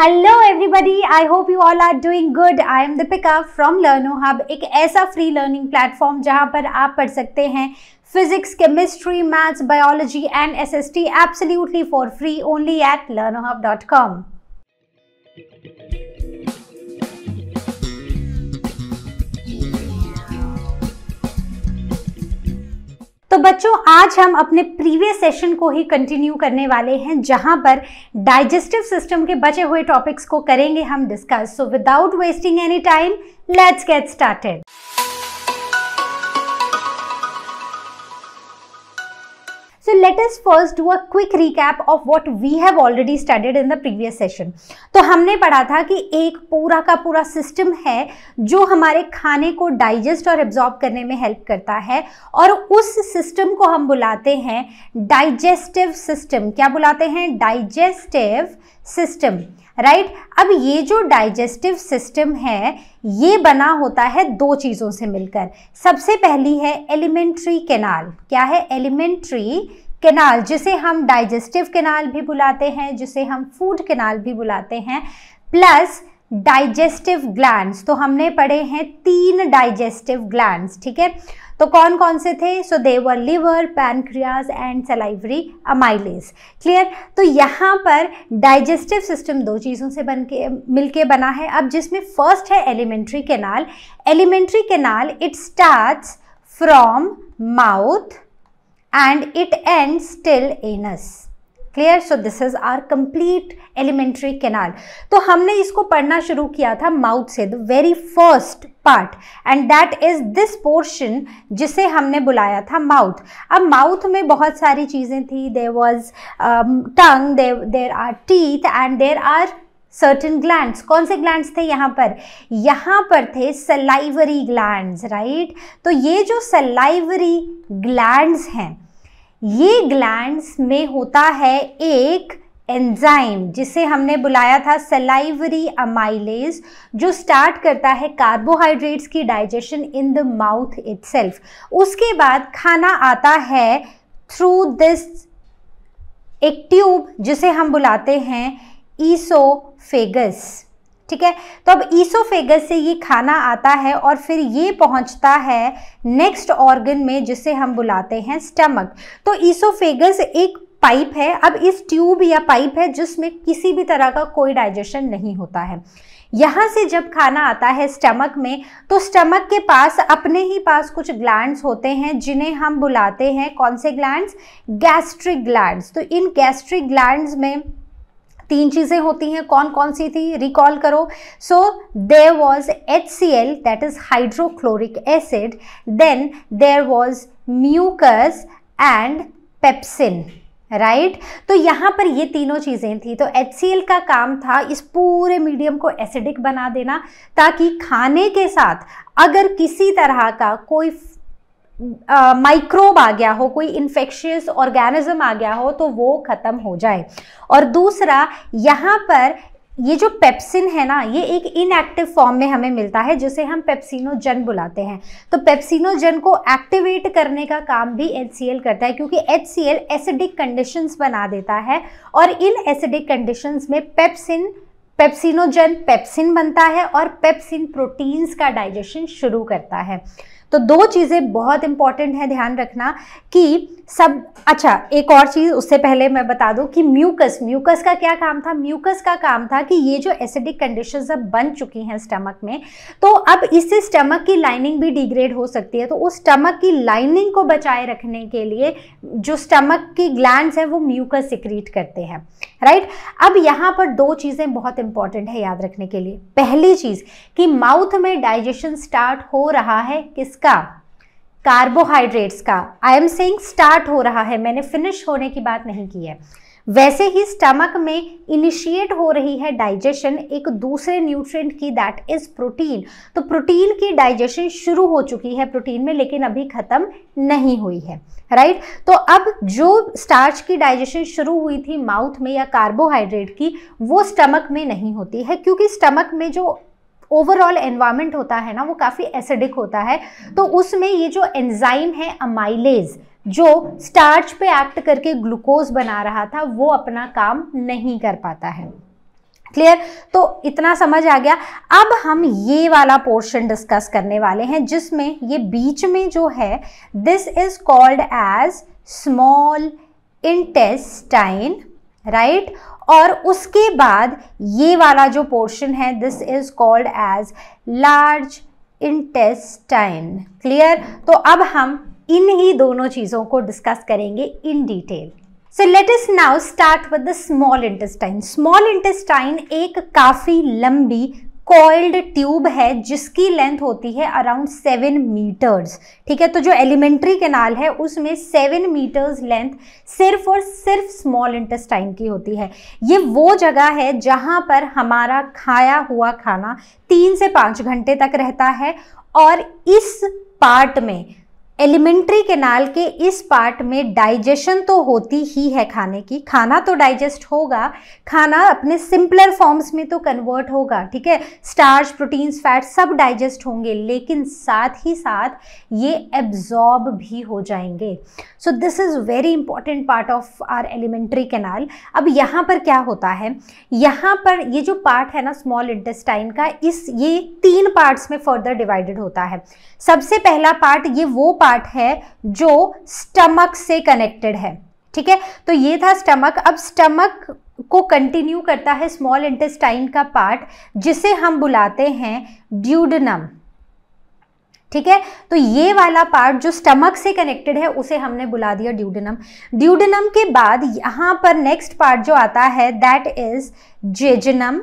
Hello everybody I hope you all are doing good I am Deepika from Learno hub एक ऐसा free learning platform जहां पर आप पढ़ सकते हैं physics chemistry maths biology and SST absolutely for free only at Learno hub dot com तो बच्चों आज हम अपने प्रीवियस सेशन को ही कंटिन्यू करने वाले हैं जहां पर डाइजेस्टिव सिस्टम के बचे हुए टॉपिक्स को करेंगे हम discuss so without wasting any time let's get started let us first do a quick recap of what we have already studied in the previous session तो हमने पढ़ा था कि एक पूरा का पूरा सिस्टम है जो हमारे खाने को डाइजेस्ट और एब्जॉर्ब करने में हेल्प करता है और उस सिस्टम को हम बुलाते हैं डाइजेस्टिव सिस्टम क्या बुलाते हैं डाइजेस्टिव सिस्टम राइट right? अब ये जो डाइजेस्टिव सिस्टम है ये बना होता है दो चीज़ों से मिलकर सबसे पहली है एलिमेंट्री कैनाल क्या है एलिमेंट्री केनाल जिसे हम डाइजेस्टिव केनाल भी बुलाते हैं जिसे हम फूड केनाल भी बुलाते हैं प्लस डाइजेस्टिव ग्लैंड्स तो हमने पढ़े हैं तीन डाइजेस्टिव ग्लैंड्स ठीक है तो कौन कौन से थे so they were liver pancreas and salivary amylase clear तो यहाँ पर डाइजेस्टिव सिस्टम दो चीज़ों से बन के मिल के बना है अब जिसमें फर्स्ट है alimentary canal alimentary canal it starts from mouth and it ends till anus. Clear so this is our complete alimentary canal तो हमने इसको पढ़ना शुरू किया था माउथ से the very first part and that is this portion जिसे हमने बुलाया था माउथ अब माउथ में बहुत सारी चीज़ें थी there was tongue there are teeth and there are certain glands कौन से ग्लैंड्स थे यहाँ पर यहाँ पर थे सलाइवरी ग्लैंड राइट तो ये जो सलाइवरी ग्लैंड्स हैं ये ग्लैंड्स में होता है एक एंजाइम जिसे हमने बुलाया था सलाइवरी अमाइलेज जो स्टार्ट करता है कार्बोहाइड्रेट्स की digestion in the mouth itself उसके बाद खाना आता है थ्रू दिस एक ट्यूब जिसे हम बुलाते हैं ईसोफेगस ठीक है तो अब ईसोफेगस से ये खाना आता है और फिर ये पहुंचता है नेक्स्ट ऑर्गन में जिसे हम बुलाते हैं स्टमक तो ईसोफेगस एक पाइप है अब इस ट्यूब या पाइप है जिसमें किसी भी तरह का कोई डाइजेशन नहीं होता है यहाँ से जब खाना आता है स्टमक में तो स्टमक के पास अपने ही पास कुछ ग्लैंड्स होते हैं जिन्हें हम बुलाते हैं कौन से ग्लैंड्स गैस्ट्रिक ग्लैंड्स तो इन गैस्ट्रिक ग्लैंड्स में तीन चीज़ें होती हैं कौन कौन सी थी रिकॉल करो so there was H C L that is hydrochloric acid then there was mucus and pepsin right right? तो यहाँ पर ये तीनों चीज़ें थी तो एच सी एल का काम था इस पूरे मीडियम को एसिडिक बना देना ताकि खाने के साथ अगर किसी तरह का कोई माइक्रोब आ गया हो कोई इन्फेक्शियस ऑर्गेनिज्म आ गया हो तो वो ख़त्म हो जाए और दूसरा यहाँ पर ये जो पेप्सिन है ना ये एक इनएक्टिव फॉर्म में हमें मिलता है जिसे हम पेप्सिनोजन बुलाते हैं तो पेप्सिनोजन को एक्टिवेट करने का काम भी एच करता है क्योंकि एच एसिडिक कंडीशंस बना देता है और इन एसिडिक कंडीशंस में पेप्सिन पेप्सिनोजन पेप्सिन बनता है और पेप्सिन प्रोटीन्स का डाइजेशन शुरू करता है तो दो चीज़ें बहुत इंपॉर्टेंट हैं ध्यान रखना कि सब अच्छा एक और चीज़ उससे पहले मैं बता दूं कि म्यूकस म्यूकस का क्या काम था म्यूकस का काम था कि ये जो एसिडिक कंडीशन अब बन चुकी हैं स्टमक में तो अब इससे स्टमक की लाइनिंग भी डिग्रेड हो सकती है तो उस स्टमक की लाइनिंग को बचाए रखने के लिए जो स्टमक की ग्लैंड है वो म्यूकस सिक्रीट करते हैं राइट अब यहाँ पर दो चीज़ें बहुत इंपॉर्टेंट है याद रखने के लिए पहली चीज़ कि माउथ में डाइजेशन स्टार्ट हो रहा है किस किसका कार्बोहाइड्रेट्स का आई एम सेइंग स्टार्ट हो रहा है मैंने फिनिश होने की बात नहीं की है वैसे ही स्टमक में इनिशिएट हो रही है डाइजेशन एक दूसरे न्यूट्रिएंट की दैट इज प्रोटीन तो प्रोटीन की डाइजेशन शुरू हो चुकी है प्रोटीन में लेकिन अभी खत्म नहीं हुई है राइट right? तो अब जो स्टार्च की डाइजेशन शुरू हुई थी माउथ में या कार्बोहाइड्रेट की वो स्टमक में नहीं होती है क्योंकि स्टमक में जो ओवरऑल एनवायरमेंट होता है ना वो काफ़ी एसिडिक होता है तो उसमें ये जो एंजाइम है अमाइलेज जो स्टार्च पे एक्ट करके ग्लूकोज बना रहा था वो अपना काम नहीं कर पाता है क्लियर तो इतना समझ आ गया अब हम ये वाला पोर्शन डिस्कस करने वाले हैं जिसमें ये बीच में जो है this is called as small intestine right और उसके बाद ये वाला जो पोर्शन है this is called as large intestine clear तो अब हम इन ही दोनों चीज़ों को डिस्कस करेंगे in detail so let us now start with the small intestine small intestine एक काफ़ी लंबी कॉइल्ड ट्यूब है जिसकी लेंथ होती है अराउंड सेवन मीटर्स ठीक है तो जो एलिमेंट्री कैनाल है उसमें सेवन मीटर्स लेंथ सिर्फ और सिर्फ स्मॉल इंटेस्टाइन की होती है ये वो जगह है जहाँ पर हमारा खाया हुआ खाना तीन से पाँच घंटे तक रहता है और इस पार्ट में एलिमेंट्री कैनाल के इस पार्ट में डाइजेशन तो होती ही है खाने की खाना तो डाइजेस्ट होगा खाना अपने सिंपलर फॉर्म्स में तो कन्वर्ट होगा ठीक है स्टार्च प्रोटीन्स फैट सब डाइजेस्ट होंगे लेकिन साथ ही साथ ये एब्जॉर्ब भी हो जाएंगे so this is very important part of our alimentary canal अब यहाँ पर क्या होता है यहाँ पर ये जो पार्ट है ना स्मॉल इंटेस्टाइन का इस ये तीन पार्ट्स में फर्दर डिवाइडेड होता है सबसे पहला पार्ट ये वो पार्ट है जो स्टमक से कनेक्टेड है ठीक है तो ये था स्टमक अब स्टमक को कंटिन्यू करता है स्मॉल इंटेस्टाइन का पार्ट जिसे हम बुलाते हैं ड्यूडनम ठीक है तो ये वाला पार्ट जो स्टमक से कनेक्टेड है उसे हमने बुला दिया ड्यूडेनम ड्यूडेनम के बाद यहां पर नेक्स्ट पार्ट जो आता है दैट इज जेजनम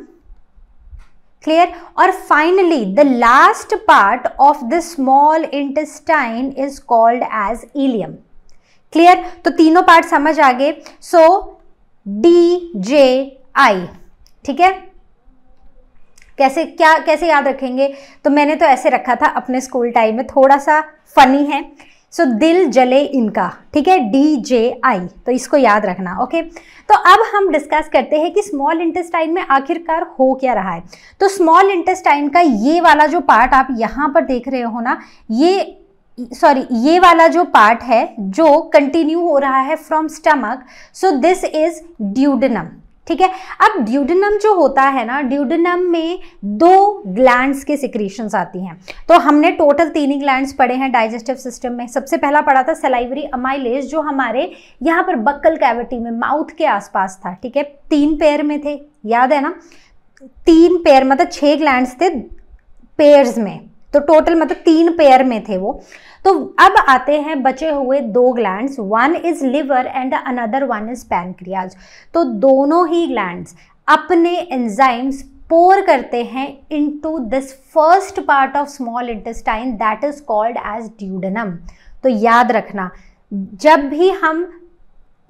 क्लियर और finally the last part of the small intestine is called as ileum clear तो तीनों पार्ट समझ आ गए सो डी जे आई ठीक है कैसे क्या कैसे याद रखेंगे तो मैंने तो ऐसे रखा था अपने स्कूल टाइम में थोड़ा सा फनी है सो so, दिल जले इनका ठीक है डी जे आई तो इसको याद रखना ओके तो अब हम डिस्कस करते हैं कि स्मॉल इंटेस्टाइन में आखिरकार हो क्या रहा है तो स्मॉल इंटेस्टाइन का ये वाला जो पार्ट आप यहाँ पर देख रहे हो ना ये सॉरी ये वाला जो पार्ट है जो कंटिन्यू हो रहा है from stomach so this is duodenum ठीक है अब ड्यूडनम जो होता है ना ड्यूडनम में दो ग्लैंड्स के सिक्रीशंस आती हैं तो हमने टोटल तीन ही ग्लैंड्स पढ़े हैं डाइजेस्टिव सिस्टम में सबसे पहला पढ़ा था सेलाइवरी अमाइलेज जो हमारे यहाँ पर बक्कल कैविटी में माउथ के आसपास था ठीक है तीन पेयर में थे याद है ना तीन पेयर मतलब छः ग्लैंड थे पेयर्स में तो टोटल मतलब तीन पेयर में थे वो तो अब आते हैं बचे हुए दो glands one is liver and another one is pancreas तो दोनों ही ग्लैंड्स अपने एंजाइम्स पोर करते हैं into this first part of small intestine that is called as duodenum तो याद रखना जब भी हम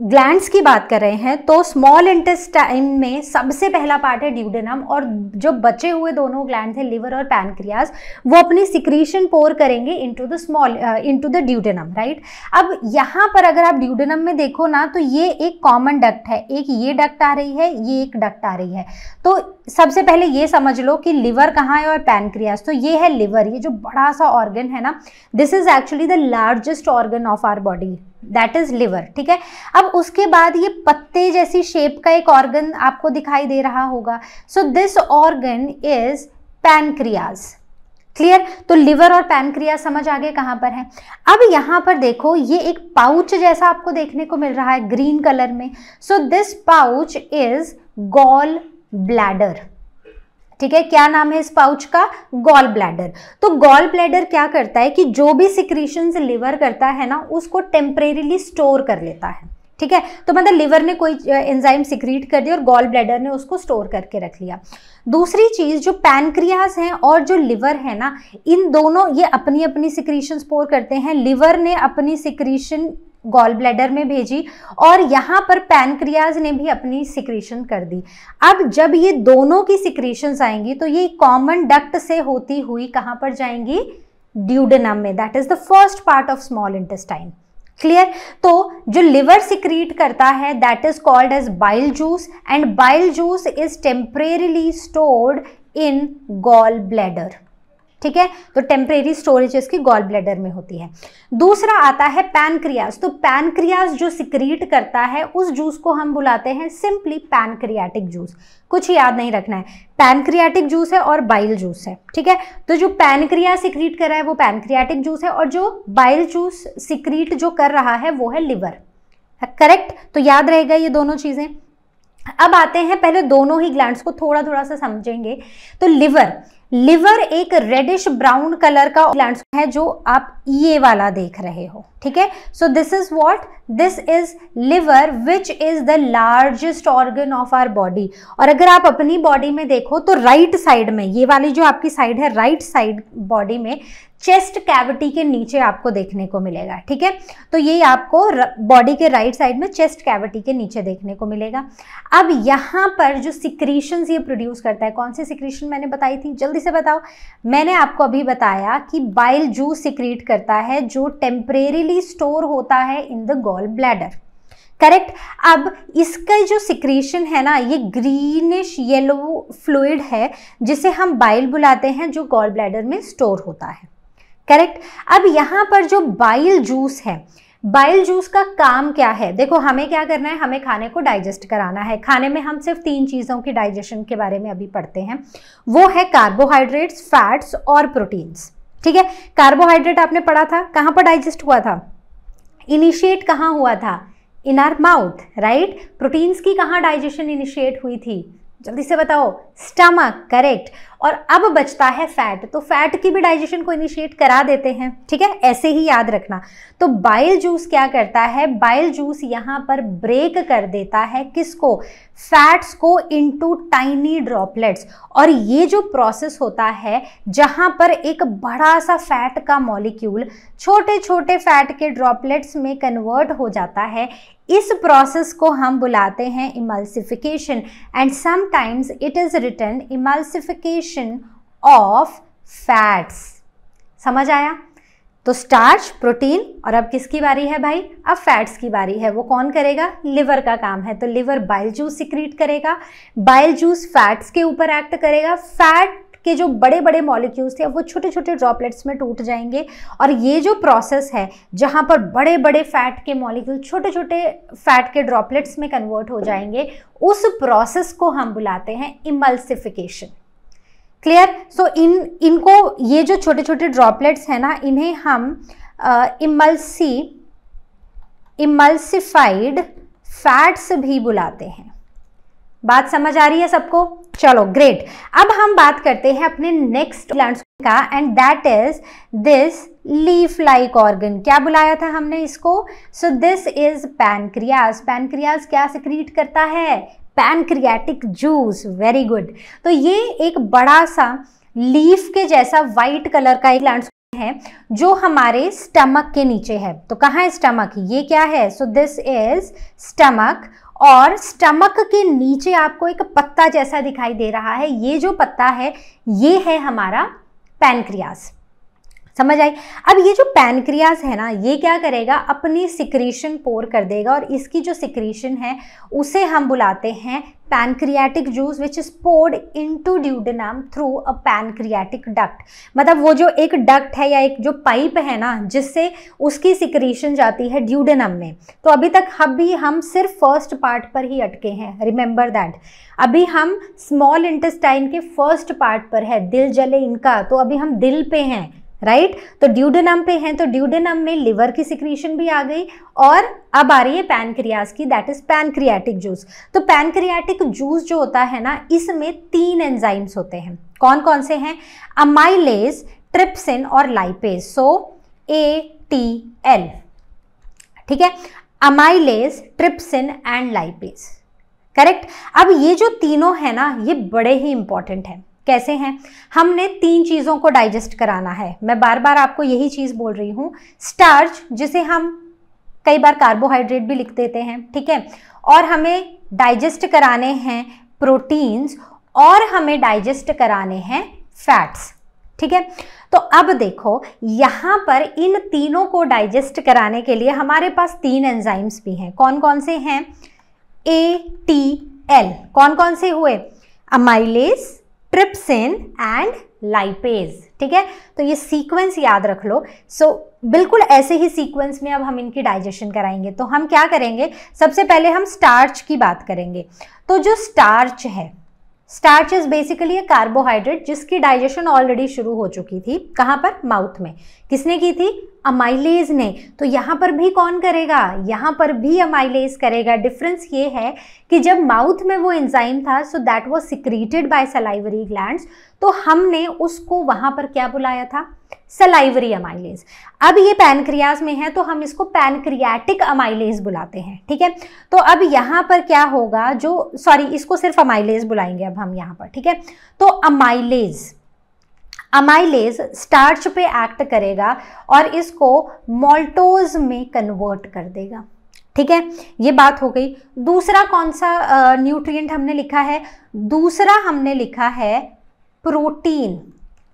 ग्लैंड्स की बात कर रहे हैं तो स्मॉल इंटेस्टाइन में सबसे पहला पार्ट है ड्यूडेनम और जो बचे हुए दोनों ग्लैंड है लिवर और पैनक्रियाज वो अपनी सिक्रीशन पोर करेंगे into the small into the duodenum right अब यहाँ पर अगर आप ड्यूडेनम में देखो ना तो ये एक कॉमन डक्ट है एक ये डक्ट आ रही है ये एक डक्ट आ रही है तो सबसे पहले ये समझ लो कि लिवर कहाँ है और पैनक्रियाज तो ये है लिवर ये जो बड़ा सा ऑर्गन है ना this is actually the largest organ of our body that is liver ठीक है अब उसके बाद ये पत्ते जैसी शेप का एक ऑर्गन आपको दिखाई दे रहा होगा so this organ is pancreas clear तो लिवर और पैनक्रिया समझ आ गए पर है अब यहां पर देखो ये एक पाउच जैसा आपको देखने को मिल रहा है ग्रीन कलर में so this pouch is gall bladder ठीक है क्या नाम है इस पाउच का गॉल ब्लैडर तो गॉल ब्लैडर क्या करता है कि जो भी सिक्रीशन लिवर करता है ना उसको टेम्परेरीली स्टोर कर लेता है ठीक है तो मतलब लिवर ने कोई एंजाइम सिक्रीट कर दिया और गॉल ब्लैडर ने उसको स्टोर करके रख लिया दूसरी चीज़ जो पैनक्रियाज हैं और जो लिवर है ना इन दोनों ये अपनी अपनी सिक्रीशन स्टोर करते हैं लिवर ने अपनी सिक्रीशन गॉल ब्लैडर में भेजी और यहाँ पर पैनक्रियाज ने भी अपनी सिक्रीशन कर दी अब जब ये दोनों की सिक्रीशंस आएंगी तो ये कॉमन डक्ट से होती हुई कहाँ पर जाएंगी ड्यूडनम में that is the first part of small intestine clear तो जो लिवर सिक्रीट करता है that is called as bile juice and bile juice is temporarily stored in gall bladder ठीक है तो टेम्परेरी स्टोरेज इसकी गॉल ब्लेडर में होती है दूसरा आता है पैनक्रियाज तो पैनक्रियाज जो सिक्रीट करता है उस जूस को हम बुलाते हैं सिंपली पैनक्रियाटिक जूस कुछ याद नहीं रखना है पैनक्रियाटिक जूस है और बाइल जूस है ठीक है तो जो पैनक्रिया सिक्रीट कर रहा है वो पैनक्रियाटिक जूस है और जो बाइल जूस सिक्रीट जो कर रहा है वो है लिवर करेक्ट हाँ, तो याद रहेगा ये दोनों चीज़ें अब आते हैं पहले दोनों ही ग्लैंड्स को थोड़ा थोड़ा सा समझेंगे तो लिवर लिवर एक रेडिश ब्राउन कलर का ग्लैंड है जो आप ये e वाला देख रहे हो ठीक है so this is what this is liver which is the largest organ of our body और अगर आप अपनी बॉडी में देखो तो राइट right साइड में ये वाली जो आपकी साइड है राइट साइड बॉडी में चेस्ट कैविटी के नीचे आपको देखने को मिलेगा ठीक है तो ये आपको बॉडी के राइट साइड में चेस्ट कैविटी के नीचे देखने को मिलेगा अब यहाँ पर जो सिक्रीशंस ये प्रोड्यूस करता है कौन से सिक्रीशन मैंने बताई थी जल्दी से बताओ मैंने आपको अभी बताया कि बाइल जूस सिक्रीट करता है जो टेम्परेरीली स्टोर होता है in the gall bladder correct अब इसका जो सिक्रीशन है ना ये ग्रीनिश येलो फ्लूड है जिसे हम बाइल बुलाते हैं जो गॉल ब्लैडर में स्टोर होता है करेक्ट अब यहाँ पर जो बाइल जूस है बाइल जूस का काम क्या है देखो हमें क्या करना है हमें खाने को डाइजेस्ट कराना है खाने में हम सिर्फ तीन चीज़ों की डाइजेशन के बारे में अभी पढ़ते हैं वो है कार्बोहाइड्रेट्स फैट्स और प्रोटीन्स ठीक है कार्बोहाइड्रेट आपने पढ़ा था कहाँ पर डाइजेस्ट हुआ था इनिशिएट कहाँ हुआ था in our mouth right proteins की कहाँ डाइजेशन इनिशिएट हुई थी जल्दी से बताओ स्टमक करेक्ट और अब बचता है फैट तो फैट की भी डाइजेशन को इनिशिएट करा देते हैं ठीक है ऐसे ही याद रखना तो बाइल जूस क्या करता है बाइल जूस यहाँ पर ब्रेक कर देता है किसको फैट्स को इनटू टाइनी ड्रॉपलेट्स और ये जो प्रोसेस होता है जहां पर एक बड़ा सा फैट का मॉलिक्यूल छोटे छोटे फैट के ड्रॉपलेट्स में कन्वर्ट हो जाता है इस प्रोसेस को हम बुलाते हैं emulsification and sometimes it is written emulsification of fats समझ आया तो स्टार्च प्रोटीन और अब किसकी बारी है भाई अब फैट्स की बारी है वो कौन करेगा लिवर का काम है तो लिवर बाइल जूस सिक्रीट करेगा बाइल जूस फैट्स के ऊपर एक्ट करेगा फैट कि जो बड़े बड़े मॉलिक्यूल्स थे वो छोटे छोटे ड्रॉपलेट्स में टूट जाएंगे और ये जो प्रोसेस है जहाँ पर बड़े बड़े फैट के मॉलिक्यूल छोटे छोटे फैट के ड्रॉपलेट्स में कन्वर्ट हो जाएंगे उस प्रोसेस को हम बुलाते हैं इमल्सिफिकेशन क्लियर सो इन इनको ये जो छोटे छोटे ड्रॉपलेट्स हैं ना इन्हें हम इमल्सी इमल्सिफाइड फैट्स भी बुलाते हैं बात समझ आ रही है सबको चलो ग्रेट अब हम बात करते हैं अपने नेक्स्ट प्लांट्स का and that is this leaf like organ क्या बुलाया था हमने इसको so this is pancreas pancreas क्या सिक्रीट करता है पैनक्रियाटिक जूस वेरी गुड तो ये एक बड़ा सा लीफ के जैसा वाइट कलर का एक प्लांट्स है जो हमारे स्टमक के नीचे है तो कहाँ है स्टमक ये क्या है सो दिस इज स्टमक और स्टमक के नीचे आपको एक पत्ता जैसा दिखाई दे रहा है ये जो पत्ता है ये है हमारा पैनक्रियास समझ आई अब ये जो पैनक्रियाज है ना ये क्या करेगा अपनी सिक्रीशन पोर कर देगा और इसकी जो सिक्रीशन है उसे हम बुलाते हैं pancreatic juice which is poured into duodenum through a pancreatic duct मतलब वो जो एक डक्ट है या एक जो पाइप है ना जिससे उसकी सिक्रीशन जाती है ड्यूडेनम में तो अभी तक हम भी हम सिर्फ फर्स्ट पार्ट पर ही अटके हैं रिमेंबर दैट अभी हम स्मॉल इंटेस्टाइन के फर्स्ट पार्ट पर है दिल जले इनका तो अभी हम दिल पे हैं राइट तो ड्यूडेनम पे हैं तो ड्यूडेनम में लिवर की सिक्रीशन भी आ गई और अब आ रही है पैनक्रियाज की दैट इज पैनक्रियाटिक जूस तो पैनक्रियाटिक जूस जो होता है ना इसमें तीन एंजाइम्स होते हैं कौन कौन से हैं अमाइलेज ट्रिप्सिन और lipase so A T L ठीक है amylase trypsin and lipase correct अब ये जो तीनों है ना ये बड़े ही इंपॉर्टेंट हैं कैसे हैं हमने तीन चीज़ों को डाइजेस्ट कराना है मैं बार बार आपको यही चीज़ बोल रही हूँ स्टार्च जिसे हम कई बार कार्बोहाइड्रेट भी लिख देते हैं ठीक है और हमें डाइजेस्ट कराने हैं प्रोटीन्स और हमें डाइजेस्ट कराने हैं फैट्स ठीक है तो अब देखो यहाँ पर इन तीनों को डाइजेस्ट कराने के लिए हमारे पास तीन एंजाइम्स भी हैं कौन कौन से हैं ए टी एल कौन कौन से हुए अमाइलेस ट्रिप्सिन एंड लाइपेज ठीक है तो ये सीक्वेंस याद रख लो सो so, बिल्कुल ऐसे ही सीक्वेंस में अब हम इनकी डाइजेशन कराएंगे तो हम क्या करेंगे सबसे पहले हम स्टार्च की बात करेंगे तो जो स्टार्च है स्टार्च इज बेसिकली कार्बोहाइड्रेट जिसकी डाइजेशन ऑलरेडी शुरू हो चुकी थी कहाँ पर माउथ में किसने की थी अमाइलेज ने तो यहाँ पर भी कौन करेगा यहाँ पर भी अमाइलेज करेगा डिफरेंस ये है कि जब माउथ में वो एंजाइम था so that was secreted by salivary gland तो हमने उसको वहाँ पर क्या बुलाया था सलाइवरी अमाइलेज अब ये पैनक्रियाज में है तो हम इसको पैनक्रियाटिक अमाइलेज बुलाते हैं ठीक है तो अब यहाँ पर क्या होगा जो सॉरी इसको सिर्फ अमाइलेज बुलाएंगे अब हम यहाँ पर ठीक है तो अमाइलेज अमाइलेज स्टार्च पे एक्ट करेगा और इसको मोल्टोज में कन्वर्ट कर देगा ठीक है ये बात हो गई दूसरा कौन सा न्यूट्रिएंट हमने लिखा है दूसरा हमने लिखा है प्रोटीन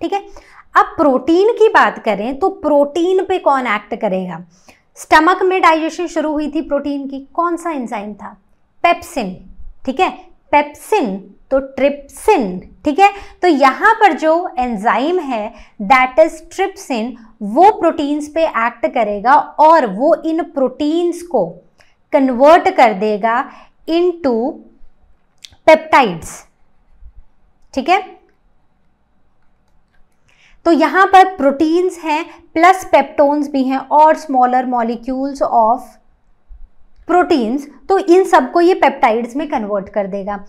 ठीक है अब प्रोटीन की बात करें तो प्रोटीन पे कौन एक्ट करेगा स्टमक में डाइजेशन शुरू हुई थी प्रोटीन की कौन सा इंजाइम था पेप्सिन ठीक है पेप्सिन तो ट्रिप्सिन ठीक है तो यहां पर जो एंजाइम है दैट इज ट्रिप्सिन वो प्रोटीन्स पे एक्ट करेगा और वो इन प्रोटीन्स को कन्वर्ट कर देगा इनटू पेप्टाइड्स ठीक है तो यहाँ पर प्रोटीन्स हैं प्लस पेप्टोन्स भी हैं और स्मॉलर मॉलिक्यूल्स ऑफ प्रोटीन्स तो इन सबको ये पेप्टाइड्स में कन्वर्ट कर देगा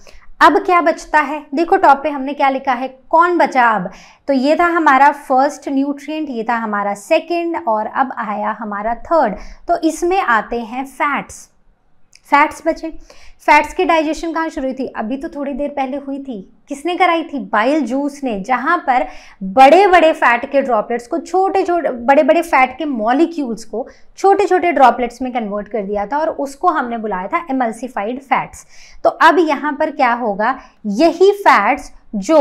अब क्या बचता है देखो टॉप पे हमने क्या लिखा है कौन बचा अब तो ये था हमारा फर्स्ट न्यूट्रिएंट ये था हमारा सेकंड और अब आया हमारा थर्ड तो इसमें आते हैं फैट्स फैट्स बचे फैट्स की डाइजेशन कहाँ शुरू हुई थी अभी तो थोड़ी देर पहले हुई थी किसने कराई थी बाइल जूस ने जहाँ पर बड़े बड़े फैट के ड्रॉपलेट्स को छोटे छोटे बड़े बड़े फैट के मॉलिक्यूल्स को छोटे छोटे ड्रॉपलेट्स में कन्वर्ट कर दिया था और उसको हमने बुलाया था एमल्सीफाइड फैट्स तो अब यहाँ पर क्या होगा यही फैट्स जो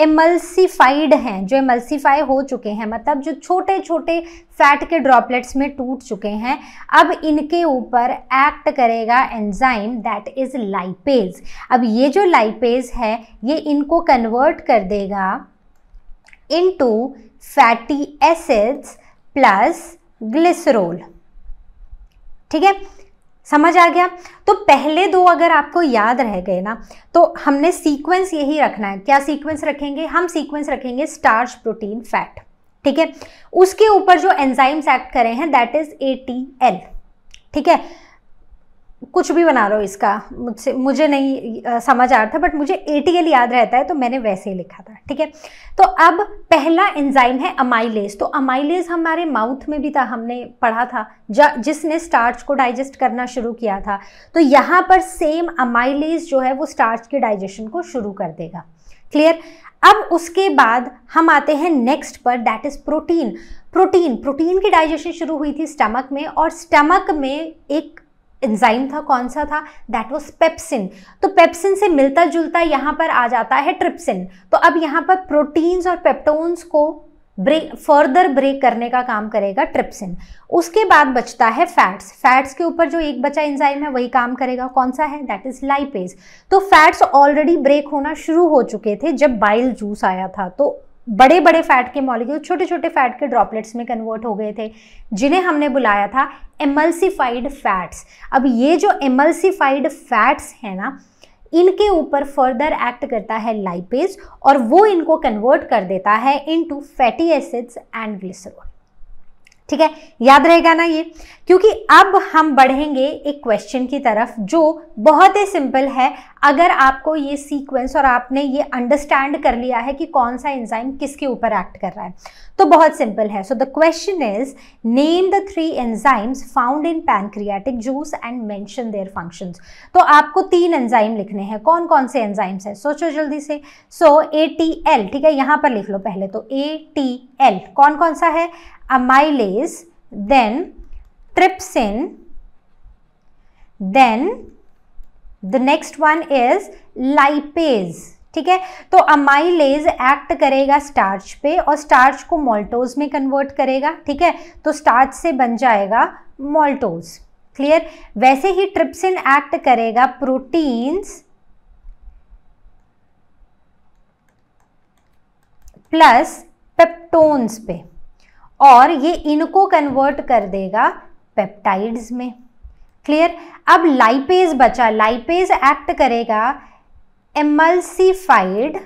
एमल्सीफाइड हैं जो एमल्सीफाई हो चुके हैं मतलब जो छोटे छोटे फैट के ड्रॉपलेट्स में टूट चुके हैं अब इनके ऊपर एक्ट करेगा एंजाइम दैट इज़ लाइपेज अब ये जो लाइपेज है ये इनको कन्वर्ट कर देगा into fatty acids plus glycerol ठीक है समझ आ गया तो पहले दो अगर आपको याद रह गए ना तो हमने सीक्वेंस यही रखना है क्या सीक्वेंस रखेंगे हम सीक्वेंस रखेंगे स्टार्च प्रोटीन फैट ठीक है उसके ऊपर जो एंजाइम्स एक्ट करें हैं दैट इज ए ठीक है कुछ भी बना रहा हो इसका मुझसे मुझे नहीं समझ आ रहा था बट मुझे ए टी एल याद रहता है तो मैंने वैसे ही लिखा था ठीक है तो अब पहला एंजाइम है अमाइलेज तो अमाइलेज हमारे माउथ में भी था हमने पढ़ा था जिसने स्टार्च को डाइजेस्ट करना शुरू किया था तो यहाँ पर सेम अमाइलेज जो है वो स्टार्च के डाइजेशन को शुरू कर देगा क्लियर अब उसके बाद हम आते हैं नेक्स्ट पर that is protein protein protein की डाइजेशन शुरू हुई थी स्टमक में और स्टमक में एक एंजाइम था कौन सा था दैट वॉज पेप्सिन तो पेप्सिन से मिलता जुलता यहाँ पर आ जाता है ट्रिप्सिन तो अब यहाँ पर प्रोटीन्स और पेप्टोन्स को ब्रेक फर्दर ब्रेक करने का काम करेगा ट्रिप्सिन उसके बाद बचता है फैट्स फैट्स के ऊपर जो एक बचा एंजाइम है वही काम करेगा कौन सा है दैट इज लाइपेज तो फैट्स ऑलरेडी ब्रेक होना शुरू हो चुके थे जब बाइल जूस आया था तो बड़े बड़े फैट के मॉलिक्यूल छोटे छोटे फैट के ड्रॉपलेट्स में कन्वर्ट हो गए थे जिन्हें हमने बुलाया था एमल्सीफाइड फैट्स अब ये जो एमल्सीफाइड फैट्स हैं ना इनके ऊपर फर्दर एक्ट करता है लाइपेज और वो इनको कन्वर्ट कर देता है into fatty acids and glycerol ठीक है याद रहेगा ना ये क्योंकि अब हम बढ़ेंगे एक क्वेश्चन की तरफ जो बहुत ही सिंपल है अगर आपको ये सीक्वेंस और आपने ये अंडरस्टैंड कर लिया है कि कौन सा एंजाइम किसके ऊपर एक्ट कर रहा है तो बहुत सिंपल है so the question is name the three enzymes found in pancreatic juice and mention their functions तो आपको तीन एंजाइम लिखने हैं कौन कौन से एंजाइम्स हैं सोचो जल्दी से सो ए टी एल ठीक है यहाँ पर लिख लो पहले तो ए टी एल कौन कौन सा है amylase then trypsin then the next one is lipase ठीक है तो अमाइलेज एक्ट करेगा स्टार्च पे और स्टार्च को मोल्टोज में कन्वर्ट करेगा ठीक है तो स्टार्च से बन जाएगा मोल्टोज क्लियर वैसे ही ट्रिप्सिन एक्ट करेगा प्रोटीन्स प्लस पेप्टोन्स पे और ये इनको कन्वर्ट कर देगा पेप्टाइड्स में क्लियर अब लाइपेज बचा लाइपेज एक्ट करेगा एमल्सीफाइड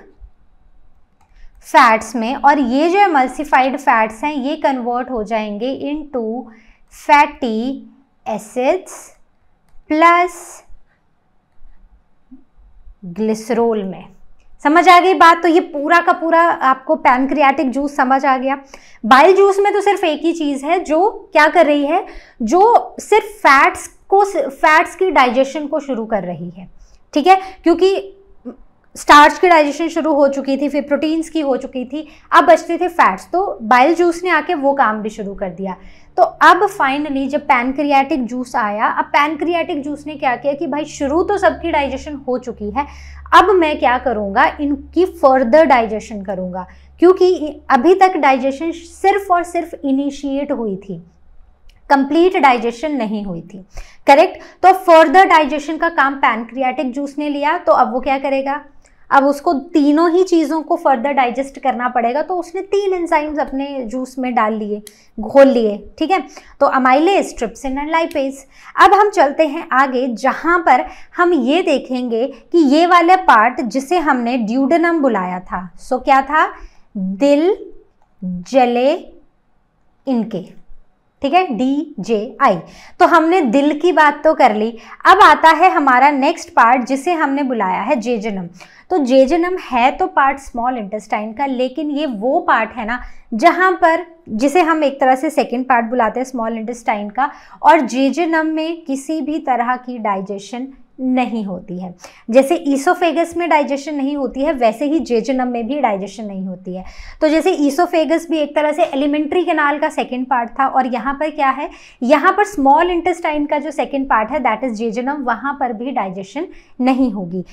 फैट्स में और ये जो एमल्सीफाइड फैट्स हैं ये कन्वर्ट हो जाएंगे into fatty acids plus glycerol में समझ आ गई बात तो ये पूरा का पूरा आपको पैनक्रियाटिक जूस समझ आ गया बाइल जूस में तो सिर्फ एक ही चीज़ है जो क्या कर रही है जो सिर्फ फैट्स को फैट्स की डाइजेशन को शुरू कर रही है ठीक है क्योंकि स्टार्च की डाइजेशन शुरू हो चुकी थी फिर प्रोटीन्स की हो चुकी थी अब बचते थे फैट्स तो बाइल जूस ने आके वो काम भी शुरू कर दिया तो अब फाइनली जब पैनक्रियाटिक जूस आया अब पैनक्रियाटिक जूस ने क्या किया कि भाई शुरू तो सबकी डाइजेशन हो चुकी है अब मैं क्या करूँगा इनकी फर्दर डाइजेशन करूँगा क्योंकि अभी तक डाइजेशन सिर्फ और सिर्फ इनिशिएट हुई थी कंप्लीट डाइजेशन नहीं हुई थी करेक्ट तो फर्दर डाइजेशन का काम पैनक्रियाटिक जूस ने लिया तो अब वो क्या करेगा अब उसको तीनों ही चीज़ों को फर्दर डाइजेस्ट करना पड़ेगा तो उसने तीन एंजाइम्स अपने जूस में डाल लिए घोल लिए ठीक है तो अमाइले स्ट्रिप्सिन एंड लाइपेज अब हम चलते हैं आगे जहाँ पर हम ये देखेंगे कि ये वाला पार्ट जिसे हमने ड्यूडनम बुलाया था सो क्या था दिल जले इनके ठीक है डी जे आई तो हमने दिल की बात तो कर ली अब आता है हमारा नेक्स्ट पार्ट जिसे हमने बुलाया है जेजनम तो जेजनम है तो पार्ट स्मॉल इंटेस्टाइन का लेकिन ये वो पार्ट है ना जहाँ पर जिसे हम एक तरह से सेकेंड पार्ट बुलाते हैं स्मॉल इंटेस्टाइन का और जेजनम में किसी भी तरह की डाइजेशन नहीं होती है जैसे ईसोफेगस में डाइजेशन नहीं होती है वैसे ही जेजनम में भी डाइजेशन नहीं होती है तो जैसे ईसोफेगस भी एक तरह से एलिमेंट्री कैनाल का सेकेंड पार्ट था और यहाँ पर क्या है यहाँ पर स्मॉल इंटेस्टाइन का जो सेकेंड पार्ट है दैट इज जेजनम वहाँ पर भी डाइजेशन नहीं होगी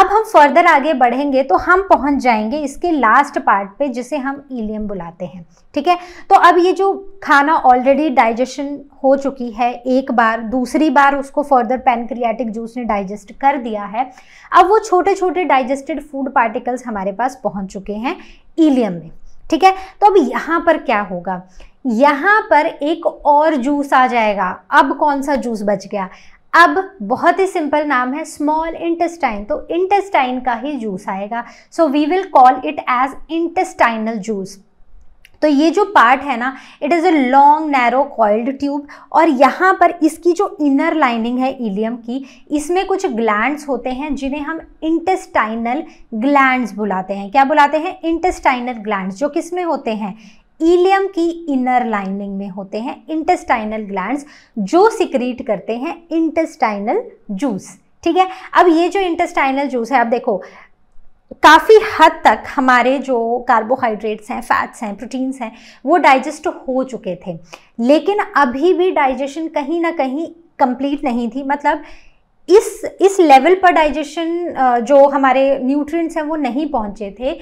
अब हम फर्दर आगे बढ़ेंगे तो हम पहुँच जाएंगे इसके लास्ट पार्ट पर जिसे हम ईलियम बुलाते हैं ठीक है तो अब ये जो खाना ऑलरेडी डाइजेशन हो चुकी है एक बार दूसरी बार उसको फर्दर पेनक्रियाटिक जूस ने डाइजेस्ट कर दिया है अब वो छोटे छोटे डाइजेस्टेड फूड पार्टिकल्स हमारे पास पहुंच चुके हैं ईलियम में ठीक है तो अब यहाँ पर क्या होगा यहाँ पर एक और जूस आ जाएगा अब कौन सा जूस बच गया अब बहुत ही सिंपल नाम है स्मॉल इंटेस्टाइन तो इंटेस्टाइन का ही जूस आएगा so we will call it as intestinal juice तो ये जो पार्ट है ना it is a long narrow coiled tube और यहाँ पर इसकी जो इनर लाइनिंग है इलियम की इसमें कुछ ग्लैंड्स होते हैं जिन्हें हम इंटेस्टाइनल ग्लैंड्स बुलाते हैं क्या बुलाते हैं इंटेस्टाइनल ग्लैंड्स जो किस में होते हैं ईलियम की इनर लाइनिंग में होते हैं इंटेस्टाइनल ग्लैंड जो सिक्रीट करते हैं इंटेस्टाइनल जूस ठीक है अब ये जो इंटेस्टाइनल जूस है अब देखो काफ़ी हद तक हमारे जो कार्बोहाइड्रेट्स हैं फैट्स हैं प्रोटीन्स हैं वो डाइजेस्ट हो चुके थे लेकिन अभी भी डाइजेशन कहीं ना कहीं कंप्लीट नहीं थी मतलब इस इस लेवल पर डाइजेशन जो हमारे न्यूट्रिएंट्स हैं वो नहीं पहुंचे थे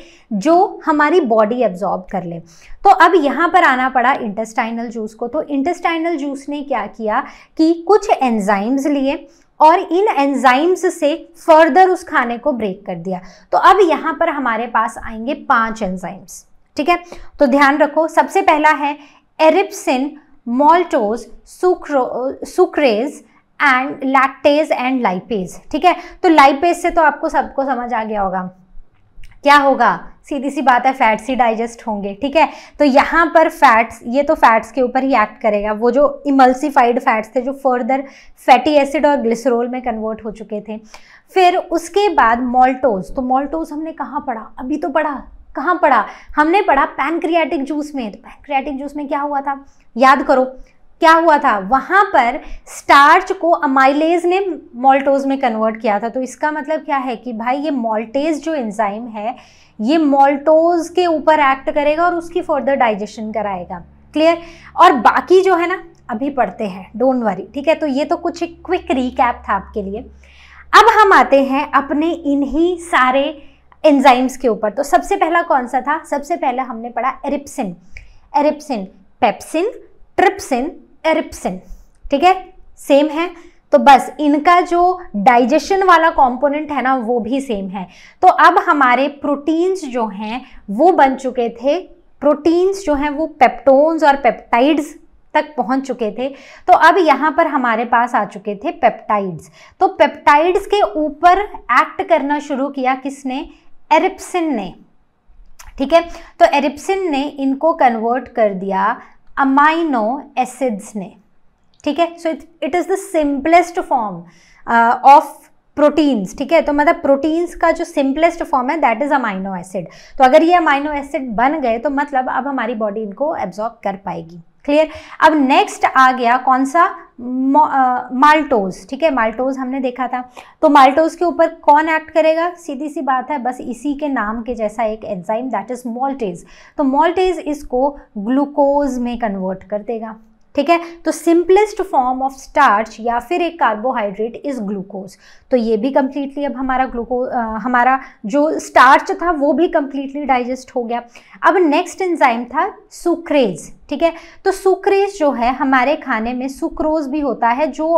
जो हमारी बॉडी एब्जॉर्ब कर ले तो अब यहाँ पर आना पड़ा इंटेस्टाइनल जूस को तो इंटेस्टाइनल जूस ने क्या किया कि कुछ एंजाइम्स लिए और इन एंजाइम्स से फर्दर उस खाने को ब्रेक कर दिया तो अब यहां पर हमारे पास आएंगे पांच एंजाइम्स ठीक है तो ध्यान रखो सबसे पहला है एरिप्सिन मोल्टोज सुक्रो sucrase and lactase and lipase ठीक है तो लाइपेज से तो आपको सबको समझ आ गया होगा क्या होगा सीधी सी बात है फैट्स ही डाइजेस्ट होंगे ठीक है तो यहाँ पर फैट्स ये तो फैट्स के ऊपर ही एक्ट करेगा वो जो इमल्सिफाइड फैट्स थे जो फर्दर फैटी एसिड और ग्लिसरोल में कन्वर्ट हो चुके थे फिर उसके बाद मॉल्टोज तो मॉल्टोज हमने कहाँ पढ़ा अभी तो पढ़ा कहाँ पढ़ा हमने पढ़ा पैनक्रियाटिक जूस में तो पैनक्रियाटिक जूस में क्या हुआ था याद करो क्या हुआ था वहाँ पर स्टार्च को अमाइलेज ने मोल्टोज में कन्वर्ट किया था तो इसका मतलब क्या है कि भाई ये मोल्टेज जो एंजाइम है ये मोल्टोज के ऊपर एक्ट करेगा और उसकी फर्दर डाइजेशन कराएगा क्लियर और बाकी जो है ना अभी पढ़ते हैं डोंट वरी ठीक है तो ये तो कुछ एक क्विक रिकैप था आपके लिए अब हम आते हैं अपने इन्हीं सारे एंजाइम्स के ऊपर तो सबसे पहला कौन सा था सबसे पहला हमने पढ़ा एरिप्सिन एरिप्सिन पेप्सिन ट्रिप्सिन एरिप्सिन ठीक है सेम है तो बस इनका जो डाइजेशन वाला कंपोनेंट है ना वो भी सेम है तो अब हमारे प्रोटीन्स जो हैं वो बन चुके थे प्रोटीन्स जो हैं वो पेप्टोन्स और पेप्टाइड्स तक पहुंच चुके थे तो अब यहां पर हमारे पास आ चुके थे पेप्टाइड्स तो पेप्टाइड्स के ऊपर एक्ट करना शुरू किया किसने एरिप्सिन ने ठीक है तो एरिप्सिन ने इनको कन्वर्ट कर दिया अमाइनो एसिड्स ने ठीक है so it it is the simplest form of proteins ठीक है तो मतलब प्रोटीन्स का जो सिंपलेस्ट फॉर्म है दैट इज़ अमाइनो एसिड तो अगर ये अमाइनो एसिड बन गए तो मतलब अब हमारी बॉडी इनको एब्जॉर्ब कर पाएगी क्लियर अब नेक्स्ट आ गया कौन सा माल्टोज ठीक है माल्टोज हमने देखा था तो माल्टोज के ऊपर कौन एक्ट करेगा सीधी सी बात है बस इसी के नाम के जैसा एक एंजाइम दैट इज मॉल्टेज तो मॉल्टेज इसको ग्लूकोज में कन्वर्ट कर देगा ठीक है तो सिंपलेस्ट फॉर्म ऑफ स्टार्च या फिर एक कार्बोहाइड्रेट इज़ ग्लूकोज तो ये भी कंप्लीटली अब हमारा ग्लूको हमारा जो स्टार्च था वो भी कंप्लीटली डाइजेस्ट हो गया अब नेक्स्ट एंजाइम था सुक्रेज ठीक है तो सुक्रेज जो है हमारे खाने में सुक्रोज भी होता है जो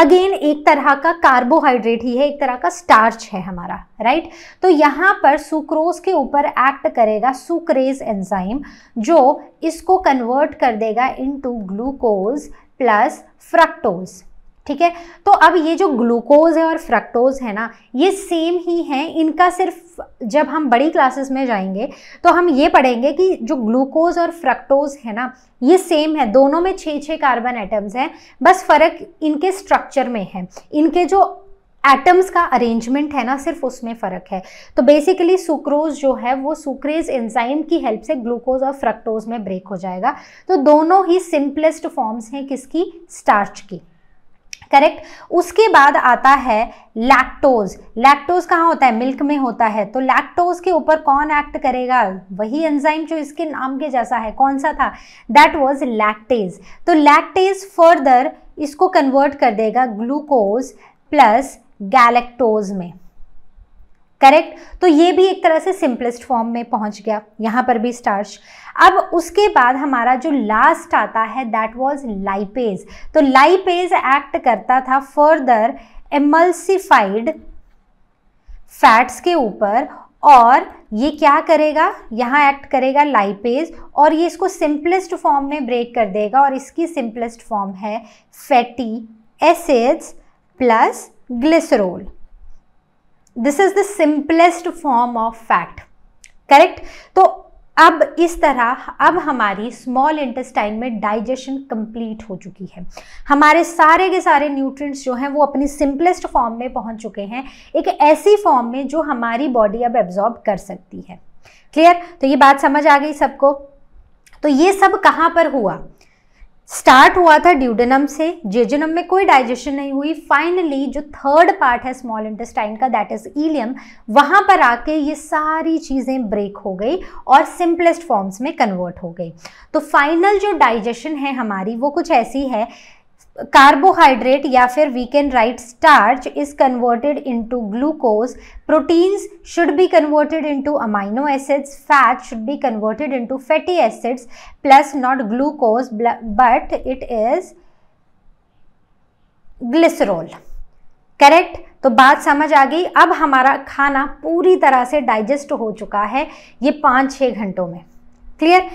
अगेन एक तरह का कार्बोहाइड्रेट ही है एक तरह का स्टार्च है हमारा राइट तो यहाँ पर सुक्रोज के ऊपर एक्ट करेगा सुक्रेज एंजाइम जो इसको कन्वर्ट कर देगा इनटू ग्लूकोज प्लस फ्रक्टोज ठीक है तो अब ये जो ग्लूकोज है और फ्रक्टोज है ना ये सेम ही हैं इनका सिर्फ जब हम बड़ी क्लासेस में जाएंगे तो हम ये पढ़ेंगे कि जो ग्लूकोज और फ्रक्टोज है ना ये सेम है दोनों में छः छः कार्बन एटम्स हैं बस फ़र्क इनके स्ट्रक्चर में है इनके जो एटम्स का अरेंजमेंट है ना सिर्फ उसमें फ़र्क है तो बेसिकली सुक्रोज जो है वो सुक्रेज एंजाइम की हेल्प से ग्लूकोज और फ्रक्टोज में ब्रेक हो जाएगा तो दोनों ही सिंपलेस्ट फॉर्म्स हैं किसकी स्टार्च की करेक्ट उसके बाद आता है लैक्टोज लैक्टोज कहाँ होता है मिल्क में होता है तो लैक्टोज के ऊपर कौन एक्ट करेगा वही एंजाइम जो इसके नाम के जैसा है कौन सा था दैट वाज लैक्टेज तो लैक्टेज फर्दर इसको कन्वर्ट कर देगा ग्लूकोज प्लस गैलेक्टोज में करेक्ट तो ये भी एक तरह से सिंपलेस्ट फॉर्म में पहुंच गया यहाँ पर भी स्टार्च अब उसके बाद हमारा जो लास्ट आता है दैट वाज लाइपेज तो लाइपेज एक्ट करता था फर्दर एमल्सिफाइड फैट्स के ऊपर और ये क्या करेगा यहाँ एक्ट करेगा लाइपेज और ये इसको सिंपलेस्ट फॉर्म में ब्रेक कर देगा और इसकी सिंपलेस्ट फॉर्म है fatty acids plus glycerol this is the simplest form of fat correct तो अब इस तरह अब हमारी स्मॉल इंटेस्टाइन में डाइजेशन कंप्लीट हो चुकी है हमारे सारे के सारे न्यूट्रिएंट्स जो हैं वो अपनी सिंपलेस्ट फॉर्म में पहुंच चुके हैं एक ऐसी फॉर्म में जो हमारी बॉडी अब एब्जॉर्ब कर सकती है क्लियर तो ये बात समझ आ गई सबको तो ये सब कहाँ पर हुआ स्टार्ट हुआ था ड्यूडेनम से जेजेनम में कोई डाइजेशन नहीं हुई फाइनली जो थर्ड पार्ट है स्मॉल इंटेस्टाइन का दैट इज ईलियम वहां पर आके ये सारी चीज़ें ब्रेक हो गई और सिंपलेस्ट फॉर्म्स में कन्वर्ट हो गई तो फाइनल जो डाइजेशन है हमारी वो कुछ ऐसी है कार्बोहाइड्रेट या फिर we can write starch is converted into glucose proteins should be converted into amino acids fat should be converted into fatty acids plus not glucose but it is glycerol correct तो बात समझ आ गई अब हमारा खाना पूरी तरह से डाइजेस्ट हो चुका है ये पाँच छः घंटों में क्लियर